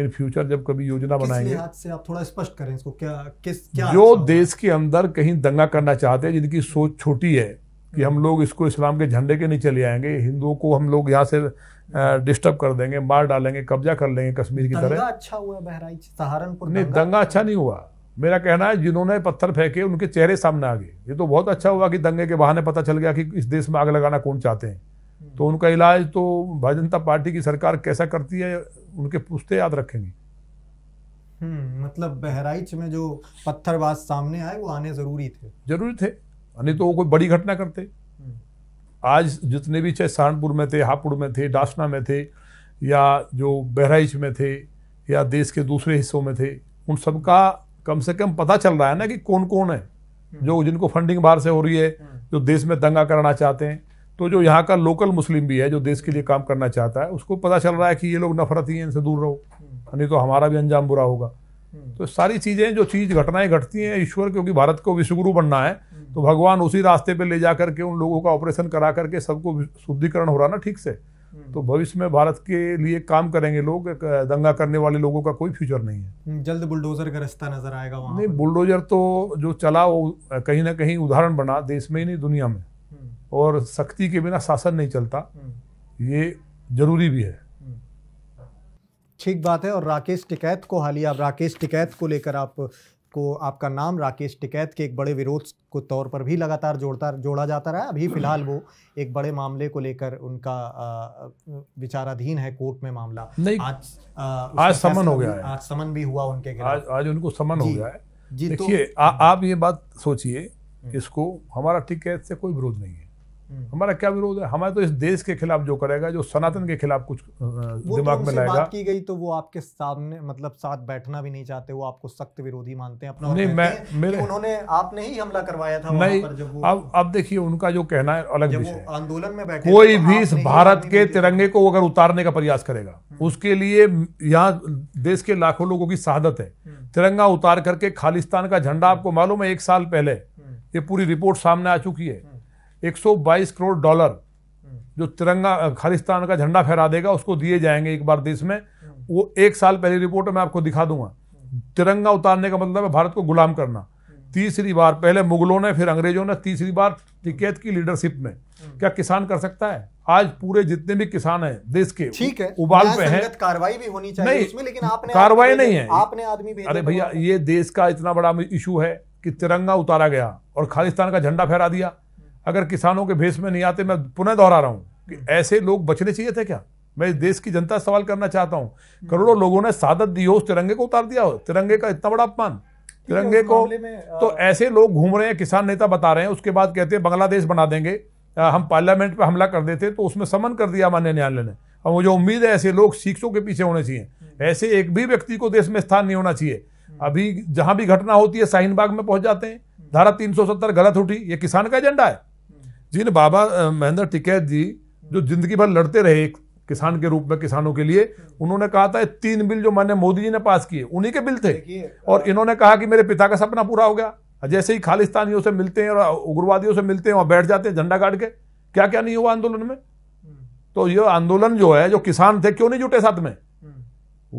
इन फ्यूचर जब कभी योजना बनाएंगे से आप थोड़ा स्पष्ट करें इसको क्या किस क्या जो अच्छा देश के अंदर कहीं दंगा करना चाहते हैं जिनकी सोच छोटी है कि हम्म। हम लोग इसको इस्लाम के झंडे के नीचे ले आएंगे हिंदुओं को हम लोग यहाँ से डिस्टर्ब कर देंगे मार डालेंगे कब्जा कर लेंगे कश्मीर की तरह अच्छा हुआ बहराइच सहारनपुर नहीं दंगा अच्छा नहीं हुआ मेरा कहना है जिन्होंने पत्थर फेंके उनके चेहरे सामने आ गए ये तो बहुत अच्छा हुआ कि दंगे के बहाने पता चल गया कि इस देश में आग लगाना कौन चाहते हैं हम्म। तो उनका इलाज तो भारतीय जनता पार्टी की सरकार कैसा करती है उनके पूछते याद रखेंगे हम्म, मतलब बहराइच में जो पत्थरबाज सामने आए वो आने जरूरी थे जरूरी थे नहीं तो वो कोई बड़ी घटना करते हम्म। आज जितने भी चाहे सहारनपुर में थे हापुड़ में थे डासना में थे या जो बहराइच में थे या देश के दूसरे हिस्सों में थे उन सबका कम से कम पता चल रहा है ना कि कौन कौन है हम्म। जो जिनको फंडिंग बाहर से हो रही है जो देश में दंगा करना चाहते हैं तो जो यहाँ का लोकल मुस्लिम भी है जो देश के लिए काम करना चाहता है उसको पता चल रहा है कि ये लोग नफरत ही इनसे दूर रहो हम्म। नहीं तो हमारा भी अंजाम बुरा होगा हम्म। तो सारी चीज़ें जो चीज़ घटनाएं घटती हैं ईश्वर क्योंकि भारत को विश्वगुरु बनना है हम्म। तो भगवान उसी रास्ते पे ले जा करके उन लोगों का ऑपरेशन करा करके सबको शुद्धिकरण हो रहा ना ठीक से तो भविष्य में भारत के लिए काम करेंगे लोग दंगा करने वाले लोगों का कोई फ्यूचर नहीं है जल्द बुलडोजर का रास्ता नजर आएगा नहीं बुलडोजर तो जो चला वो कहीं ना कहीं उदाहरण बना देश में ही नहीं दुनिया में और सख्ती के बिना शासन नहीं चलता ये जरूरी भी है ठीक बात है और राकेश टिकैत को हालिया राकेश टिकैत को लेकर आप को आपका नाम राकेश टिकैत के एक बड़े विरोध को तौर पर भी लगातार जोड़ता जोड़ा जाता रहा अभी फ़िलहाल वो एक बड़े मामले को लेकर उनका विचाराधीन है कोर्ट में मामला नहीं आज आ, आज समन हो गया है आज समन भी हुआ उनके आज आज उनको समन हो गया है तो देखिए आप ये बात सोचिए इसको हमारा टिकैत से कोई विरोध नहीं है हम्म। हमारा क्या विरोध है हमारे तो इस देश के खिलाफ जो करेगा जो सनातन के खिलाफ कुछ तो दिमाग में लाएगा बात की गई तो वो आपके सामने मतलब साथ बैठना भी नहीं चाहते वो आपको सख्त विरोधी मानते हैं अपना नहीं मैं मेरे उन्होंने आपने ही हमला करवाया था नहीं पर जब अब अब देखिए उनका जो कहना है अलग विषय आंदोलन में बैठे कोई तो भी इस भारत के तिरंगे को अगर उतारने का प्रयास करेगा हम्म। उसके लिए यहाँ देश के लाखों लोगों की शहादत है हम्म। तिरंगा उतार करके खालिस्तान का झंडा आपको मालूम है एक साल पहले ये पूरी रिपोर्ट सामने आ चुकी है 122 करोड़ डॉलर हम्म। जो तिरंगा खालिस्तान का झंडा फहरा देगा उसको दिए जाएंगे एक बार देश में हम्म। वो एक साल पहली रिपोर्ट मैं आपको दिखा दूंगा हम्म। तिरंगा उतारने का मतलब है भारत को गुलाम करना तीसरी बार पहले मुगलों ने फिर अंग्रेजों ने तीसरी बार टिकैत की लीडरशिप में क्या किसान कर सकता है आज पूरे जितने भी किसान हैं देश के ठीक है उबाल पे हैं कार्रवाई भी होनी चाहिए नहीं, उसमें लेकिन आपने कार्रवाई नहीं है आपने आदमी अरे भैया ये देश का इतना बड़ा इशू है कि तिरंगा उतारा गया और खालिस्तान का झंडा फहरा दिया अगर किसानों के भेष में नहीं आते मैं पुनः दोहरा रहा हूँ कि हम्म। ऐसे लोग बचने चाहिए थे क्या मैं इस देश की जनता सवाल करना चाहता हूँ हम्म। करोड़ों लोगों ने सादत दी हो उस तिरंगे को उतार दिया हो तिरंगे का इतना बड़ा अपमान तिरंगे को तो ऐसे लोग घूम रहे हैं किसान नेता बता रहे हैं उसके बाद कहते हैं बांग्लादेश बना देंगे हम पार्लियामेंट पर हमला कर देते तो उसमें समन कर दिया मान्य न्यायालय ने और मुझे उम्मीद है ऐसे लोग शिक्षकों के पीछे होने चाहिए हम्म। ऐसे एक भी व्यक्ति को देश में स्थान नहीं होना चाहिए अभी जहां भी घटना होती है शाहीनबाग में पहुंच जाते हैं धारा 370 गलत उठी ये किसान का एजेंडा है जी ने बाबा महेंद्र टिकैत जी जो जिंदगी भर लड़ते रहे किसान के रूप में किसानों के लिए उन्होंने कहा था तीन बिल जो मान्य मोदी जी ने पास किए उन्हीं के बिल थे और इन्होंने कहा कि मेरे पिता का सपना पूरा हो गया जैसे ही खालिस्तानियों से मिलते हैं और उग्रवादियों से मिलते हैं और बैठ जाते हैं झंडा गाड़ के क्या क्या नहीं हुआ आंदोलन में हम्म। तो ये आंदोलन जो है जो किसान थे क्यों नहीं जुटे साथ में हम्म।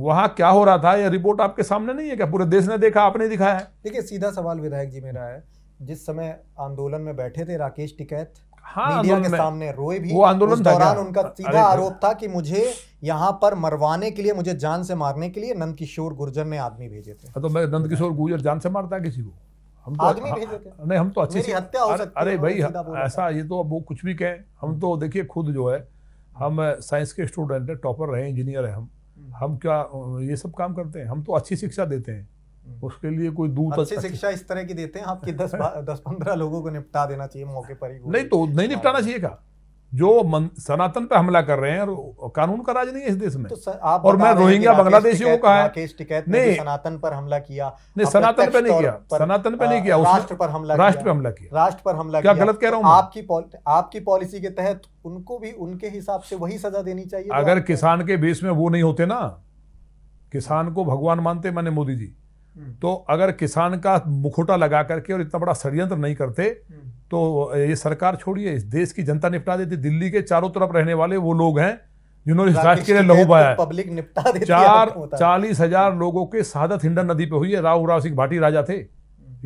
वहां क्या हो रहा था यह रिपोर्ट आपके सामने नहीं है क्या पूरे देश ने देखा आपने दिखाया है देखिए सीधा सवाल विधायक जी मेरा है जिस समय आंदोलन में बैठे थे राकेश टिकैत हाँ, मीडिया के सामने रोए भी वो आंदोलन दौरान उनका सीधा आरोप था कि मुझे यहाँ पर मरवाने के लिए मुझे जान से मारने के लिए नंद किशोर गुर्जर ने आदमी भेजे थे हाँ, तो मैं नंद किशोर गुर्जर जान से मारता किसी को हम तो आदमी हाँ, भेजे नहीं हम तो अच्छे से हत्या हो सकती अरे भाई ऐसा ये तो अब वो कुछ भी कहें हम तो देखिए खुद जो है हम साइंस के स्टूडेंट हैं टॉपर रहे इंजीनियर हैं हम हम्म। हम क्या ये सब काम करते हैं हम तो अच्छी शिक्षा देते हैं हम्म। उसके लिए कोई दूर अच्छी शिक्षा इस तरह की देते हैं आपके दस (laughs) दस पंद्रह लोगों को निपटा देना चाहिए मौके पर ही नहीं तो नहीं निपटाना चाहिए क्या जो सनातन पे हमला कर रहे हैं और कानून का राज नहीं है इस देश में तो आप और मैं रोहिंग्या बांग्लादेशी को कहा है नहीं सनातन पर हमला किया नहीं सनातन पे नहीं किया सनातन पे नहीं किया राष्ट्र पर हमला राष्ट्र पे हमला किया राष्ट्र पर हमला क्या गलत कह रहा हूँ आपकी आपकी पॉलिसी के तहत उनको भी उनके हिसाब से वही सजा देनी चाहिए अगर किसान के बेस में वो नहीं होते ना किसान को भगवान मानते मैंने मोदी जी तो अगर किसान का मुखोटा लगा करके और इतना बड़ा षडयंत्र नहीं करते तो ये सरकार छोड़िए इस देश की जनता निपटा देती दिल्ली के चारों तरफ रहने वाले वो लोग हैं जिन्होंने इस राष्ट्र के लिए लहू पाया पब्लिक निपटा देती चार चालीस हजार लोगों के सादत हिंडन नदी पे हुई है राव राव सिंह भाटी राजा थे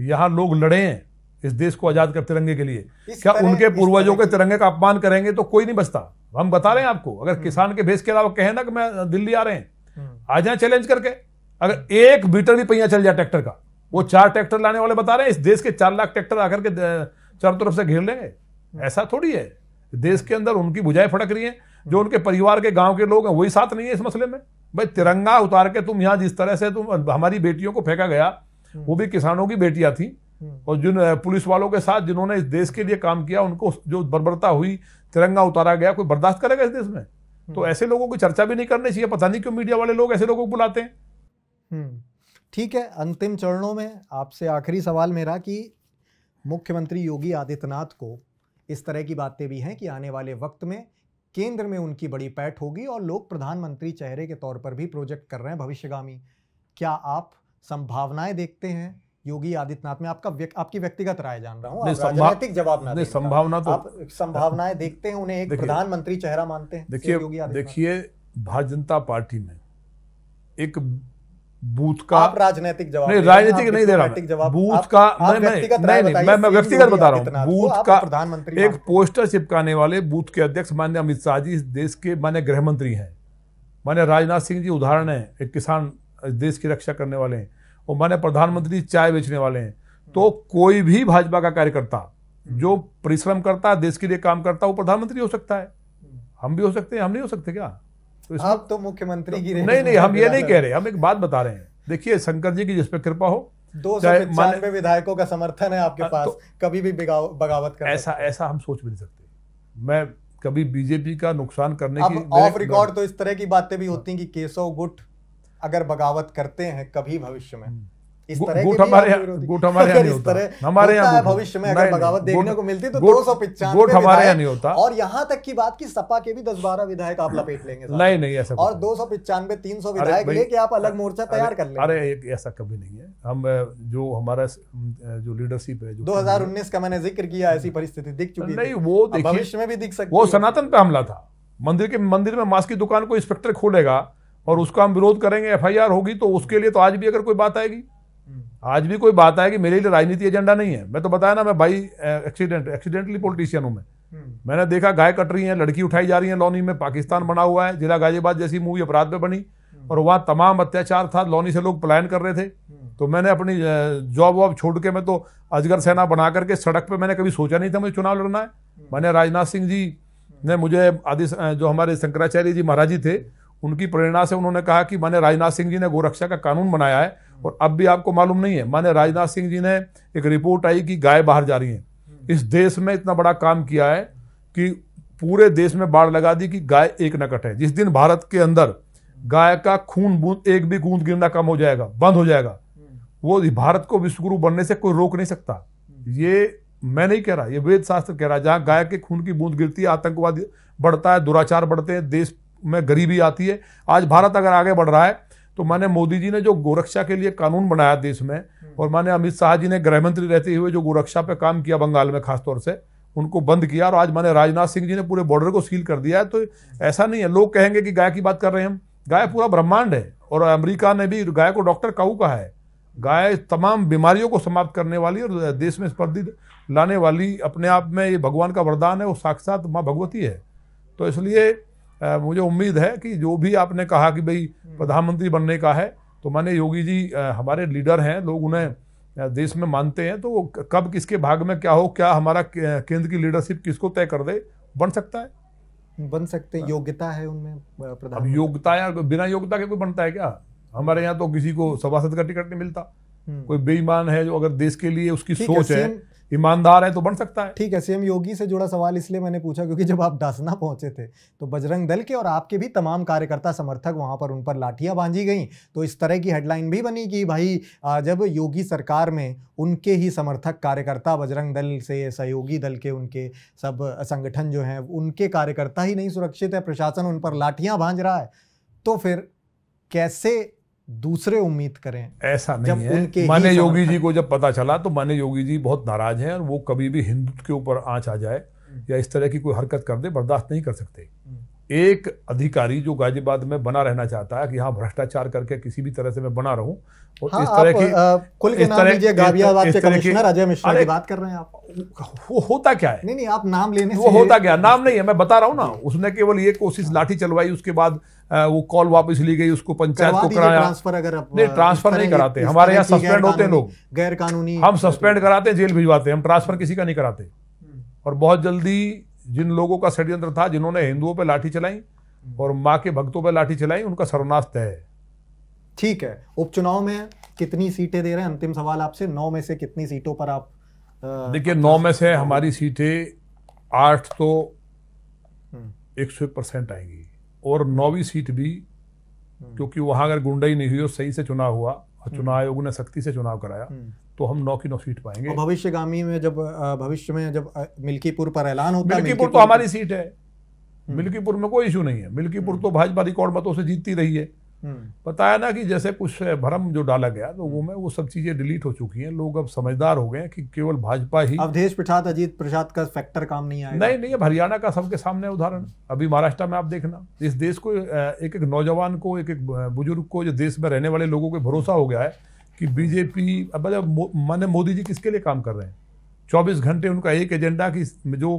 यहाँ लोग लड़े हैं इस देश को आजाद कर तिरंगे के लिए क्या उनके पूर्वजों के तिरंगे का अपमान करेंगे तो कोई नहीं बचता हम बता रहे हैं आपको अगर हम्म। किसान के भेस के अलावा कहें ना कि मैं दिल्ली आ रहे हैं आ जाए चैलेंज करके अगर एक मीटर भी पहिया चल जाए ट्रैक्टर का वो चार ट्रैक्टर लाने वाले बता रहे हैं इस देश के चार लाख ट्रैक्टर आकर के चारों तरफ से घेर लेंगे ऐसा थोड़ी है देश के अंदर उनकी बुझाएं फटक रही हैं जो उनके परिवार के गांव के लोग हैं वही साथ नहीं है इस मसले में भाई तिरंगा उतार के तुम यहाँ जिस तरह से तुम हमारी बेटियों को फेंका गया वो भी किसानों की बेटियां थी हम्म। और जिन पुलिस वालों के साथ जिन्होंने इस देश के लिए काम किया उनको जो बर्बरता हुई तिरंगा उतारा गया कोई बर्दाश्त करेगा इस देश में तो हम्म। ऐसे लोगों की चर्चा भी नहीं करनी चाहिए पता नहीं क्यों मीडिया वाले लोग ऐसे लोगों को बुलाते हैं हम्म। ठीक है अंतिम चरणों में आपसे आखिरी सवाल मेरा कि मुख्यमंत्री योगी आदित्यनाथ को इस तरह की बातें भी हैं कि आने वाले वक्त में केंद्र में उनकी बड़ी पैठ होगी और लोग प्रधानमंत्री चेहरे के तौर पर भी प्रोजेक्ट कर रहे हैं भविष्यगामी क्या आप संभावनाएं देखते हैं योगी आदित्यनाथ में आपका व्यक, आपकी व्यक्तिगत राय जान रहा हूँ राजनीतिक जवाब ना संभावना तो आप संभावनाएं देखते हैं उन्हें एक प्रधानमंत्री चेहरा मानते हैं देखिए देखिए भारतीय जनता पार्टी में एक बूथ का राजनीतिक जवाब नहीं राजनीतिक नहीं दे रहा बूथ का नहीं नहीं नहीं मैं व्यक्तिगत बता रहा हूँ बूथ का प्रधानमंत्री एक पोस्टर चिपकाने वाले बूथ के अध्यक्ष मान्य अमित शाह जी देश के मान्य गृह मंत्री हैं मान्य राजनाथ सिंह जी उदाहरण है एक किसान देश की रक्षा करने वाले हैं और मान्य प्रधानमंत्री चाय बेचने वाले हैं तो कोई भी भाजपा का कार्यकर्ता जो परिश्रम करता है देश के लिए काम करता है वो प्रधानमंत्री हो सकता है हम भी हो सकते हैं हम नहीं हो सकते क्या तो आप तो मुख्यमंत्री की नहीं नहीं हम ये नहीं कह रहे हम एक बात बता रहे हैं देखिए शंकर जी की जिसपे कृपा हो दो सौ विधायकों का समर्थन है आपके हाँ, पास तो कभी भी बगावत कर ऐसा ऐसा हम सोच भी नहीं सकते मैं कभी बीजेपी का नुकसान करने की ऑफ रिकॉर्ड तो इस तरह की बातें भी होती हैं हाँ। कि केसव गुट अगर बगावत करते हैं कभी भविष्य में हम्म। इस तरह गुट हमारे गुट हमारे यहाँ नहीं होता हमारे यहाँ भविष्य में अगर बगावत देखने को मिलती तो दो सौ पिचानवे हमारे यहाँ नहीं होता और यहाँ तक की बात की सपा के भी दस बारह विधायक आप लपेट लेंगे नहीं नहीं ऐसा और दो सौ पिचानवे तीन सौ विधायक लेके आप अलग मोर्चा तैयार कर ले अरे ऐसा कभी नहीं है हम जो हमारा जो लीडरशिप है दो हजार उन्नीस का मैंने जिक्र किया ऐसी परिस्थिति दिख चुकी नहीं वो भविष्य में भी दिख सकती वो सनातन पे हमला था मंदिर के मंदिर में मास्क की दुकान को इंस्पेक्टर खोलेगा और उसका हम विरोध करेंगे एफआईआर होगी तो उसके लिए तो आज भी अगर कोई बात आएगी आज भी कोई बात आए कि मेरे लिए राजनीति एजेंडा नहीं है मैं तो बताया ना मैं भाई एक्सीडेंट एक्सीडेंटली पॉलिटिशियन हूं मैं मैंने देखा गाय कट रही है लड़की उठाई जा रही है लोनी में पाकिस्तान बना हुआ है जिला गाजियाबाद जैसी मूवी अपराध में बनी और वहां तमाम अत्याचार था लोनी से लोग प्लान कर रहे थे तो मैंने अपनी जॉब वॉब छोड़ के मैं तो अजगर सेना बना करके सड़क पे मैंने कभी सोचा नहीं था मुझे चुनाव लड़ना है मैंने राजनाथ सिंह जी ने मुझे आदि जो हमारे शंकराचार्य जी महाराज जी थे उनकी प्रेरणा से उन्होंने कहा कि मैंने राजनाथ सिंह जी ने गोरक्षा का कानून बनाया है और अब भी आपको मालूम नहीं है माने राजनाथ सिंह जी ने एक रिपोर्ट आई कि गाय बाहर जा रही है हम्म। इस देश में इतना बड़ा काम किया है कि पूरे देश में बाढ़ लगा दी कि गाय एक न कटे जिस दिन भारत के अंदर गाय का खून बूंद एक भी गूंद गिरना कम हो जाएगा बंद हो जाएगा हम्म। वो भारत को विश्वगुरु बनने से कोई रोक नहीं सकता हम्म। ये मैं नहीं कह रहा ये वेद शास्त्र कह रहा है जहां गाय के खून की बूंद गिरती है आतंकवाद बढ़ता है दुराचार बढ़ते हैं देश में गरीबी आती है आज भारत अगर आगे बढ़ रहा है तो माने मोदी जी ने जो गोरक्षा के लिए कानून बनाया देश में हम्म। और माने अमित शाह जी ने गृह मंत्री रहते हुए जो गोरक्षा पे काम किया बंगाल में खासतौर से उनको बंद किया और आज माने राजनाथ सिंह जी ने पूरे बॉर्डर को सील कर दिया है तो ऐसा नहीं है लोग कहेंगे कि गाय की बात कर रहे हैं हम गाय हम्म। पूरा ब्रह्मांड है और अमरीका ने भी गाय को डॉक्टर काऊ कहा है गाय तमाम बीमारियों को समाप्त करने वाली और देश में स्पर्धी लाने वाली अपने आप में ये भगवान का वरदान है वो साक्षात माँ भगवती है तो इसलिए आ, मुझे उम्मीद है कि जो भी आपने कहा कि भाई हम्म। प्रधानमंत्री बनने का है तो माने योगी जी आ, हमारे लीडर हैं लोग उन्हें देश में मानते हैं तो कब किसके भाग में क्या हो क्या हमारा केंद्र की लीडरशिप किसको तय कर दे बन सकता है बन सकते हैं हाँ। योग्यता है उनमें प्रधान अब योग्यता या बिना योग्यता के कोई बनता है क्या हमारे यहाँ तो किसी को सभासद का टिकट नहीं मिलता हम्म। कोई बेईमान है जो अगर देश के लिए उसकी सोच है ईमानदार है तो बन सकता है ठीक है सीएम योगी से जुड़ा सवाल इसलिए मैंने पूछा क्योंकि जब आप डासना पहुंचे थे तो बजरंग दल के और आपके भी तमाम कार्यकर्ता समर्थक वहां पर उन पर लाठियां बांधी गई तो इस तरह की हेडलाइन भी बनी कि भाई जब योगी सरकार में उनके ही समर्थक कार्यकर्ता बजरंग दल से सहयोगी दल के उनके सब संगठन जो हैं उनके कार्यकर्ता ही नहीं सुरक्षित है प्रशासन उन पर लाठियाँ भांज रहा है तो फिर कैसे दूसरे उम्मीद करें ऐसा नहीं जब है उनके माने योगी जी को जब पता चला तो माने योगी जी बहुत नाराज हैं और वो कभी भी हिंदुत्व के ऊपर आँच आ जाए हम्म। या इस तरह की कोई हरकत कर दे बर्दाश्त नहीं कर सकते हम्म। एक अधिकारी जो गाजियाबाद में बना रहना चाहता है कि यहाँ भ्रष्टाचार करके किसी भी तरह से मैं बना रहूं और हाँ, इस तरह की कुल के नाम लीजिए गाजियाबाद के कमिश्नर अजय मिश्रा की बात कर रहे हैं आप वो होता क्या है नहीं नहीं आप नाम लेने वो होता क्या (laughs) नाम नहीं है मैं बता रहा हूँ ना उसने केवल ये कोशिश हाँ। लाठी चलवाई उसके बाद वो कॉल वापस ली गई उसको पंचायत को कराया ट्रांसफर अगर नहीं ट्रांसफर नहीं कराते हमारे यहाँ सस्पेंड होते हैं लोग गैर कानूनी हम सस्पेंड कराते हैं जेल भिजवाते हैं हम ट्रांसफर किसी का नहीं कराते और बहुत जल्दी जिन लोगों का षड्यंत्र था जिन्होंने हिंदुओं पर लाठी चलाई और माँ के भक्तों पर लाठी चलाई उनका सर्वनाश तय है ठीक है उपचुनाव में कितनी सीटें दे रहे हैं अंतिम सवाल आपसे नौ में से कितनी सीटों पर आप देखिए नौ में से हमारी सीटें आठ तो हम्म। एक सौ परसेंट आएंगी और नौवीं सीट भी हम्म। क्योंकि वहां अगर गुंडाई नहीं हुई और सही से चुनाव हुआ और हम्म। चुनाव आयोग ने सख्ती से चुनाव कराया हम्म। तो हम नौ की नौ सीट पाएंगे भविष्यगामी में जब भविष्य में जब मिल्कीपुर पर ऐलान होता है मिल्कीपुर तो हमारी सीट है मिल्कीपुर में कोई इशू नहीं है मिल्कीपुर तो भाजपा रिकॉर्ड मतों से जीतती रही है बताया ना कि जैसे कुछ भ्रम जो डाला गया तो वो में हम्म। वो सब चीजें डिलीट हो चुकी हैं लोग अब समझदार हो गए हैं कि केवल भाजपा ही अवधेश प्रसाद अजीत प्रसाद का फैक्टर काम नहीं आया नहीं नहीं हरियाणा का सबके सामने उदाहरण अभी महाराष्ट्र में आप देखना इस देश को एक एक नौजवान को एक एक बुजुर्ग को जो देश में रहने वाले लोगों को भरोसा हो गया है कि बीजेपी अब मतलब माने मोदी जी किसके लिए काम कर रहे हैं चौबीस घंटे उनका एक एजेंडा कि जो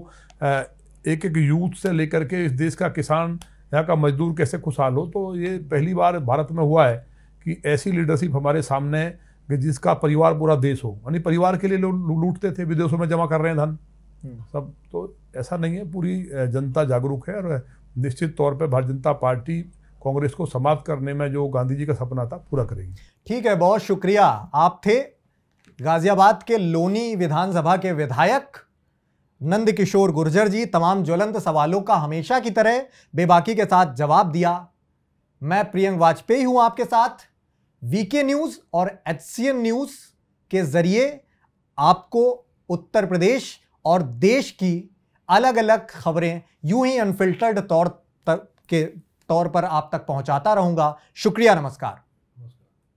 एक एक यूथ से लेकर के इस देश का किसान यहाँ का मजदूर कैसे खुशहाल हो तो ये पहली बार भारत में हुआ है कि ऐसी लीडरशिप हमारे सामने है कि जिसका परिवार पूरा देश हो यानी परिवार के लिए लोग लूटते थे विदेशों में जमा कर रहे हैं धन हम्म। सब तो ऐसा नहीं है पूरी जनता जागरूक है और निश्चित तौर पर भारतीय जनता पार्टी कांग्रेस को समाप्त करने में जो गांधी जी का सपना था पूरा करेगी ठीक है बहुत शुक्रिया आप थे गाजियाबाद के लोनी विधानसभा के विधायक नंद किशोर गुर्जर जी तमाम ज्वलंत सवालों का हमेशा की तरह बेबाकी के साथ जवाब दिया मैं प्रियंक वाजपेयी हूं आपके साथ वीके न्यूज़ और एच न्यूज़ के ज़रिए आपको उत्तर प्रदेश और देश की अलग अलग खबरें यूं ही अनफिल्टर्ड तौर तक के तौर पर आप तक पहुंचाता रहूंगा शुक्रिया नमस्कार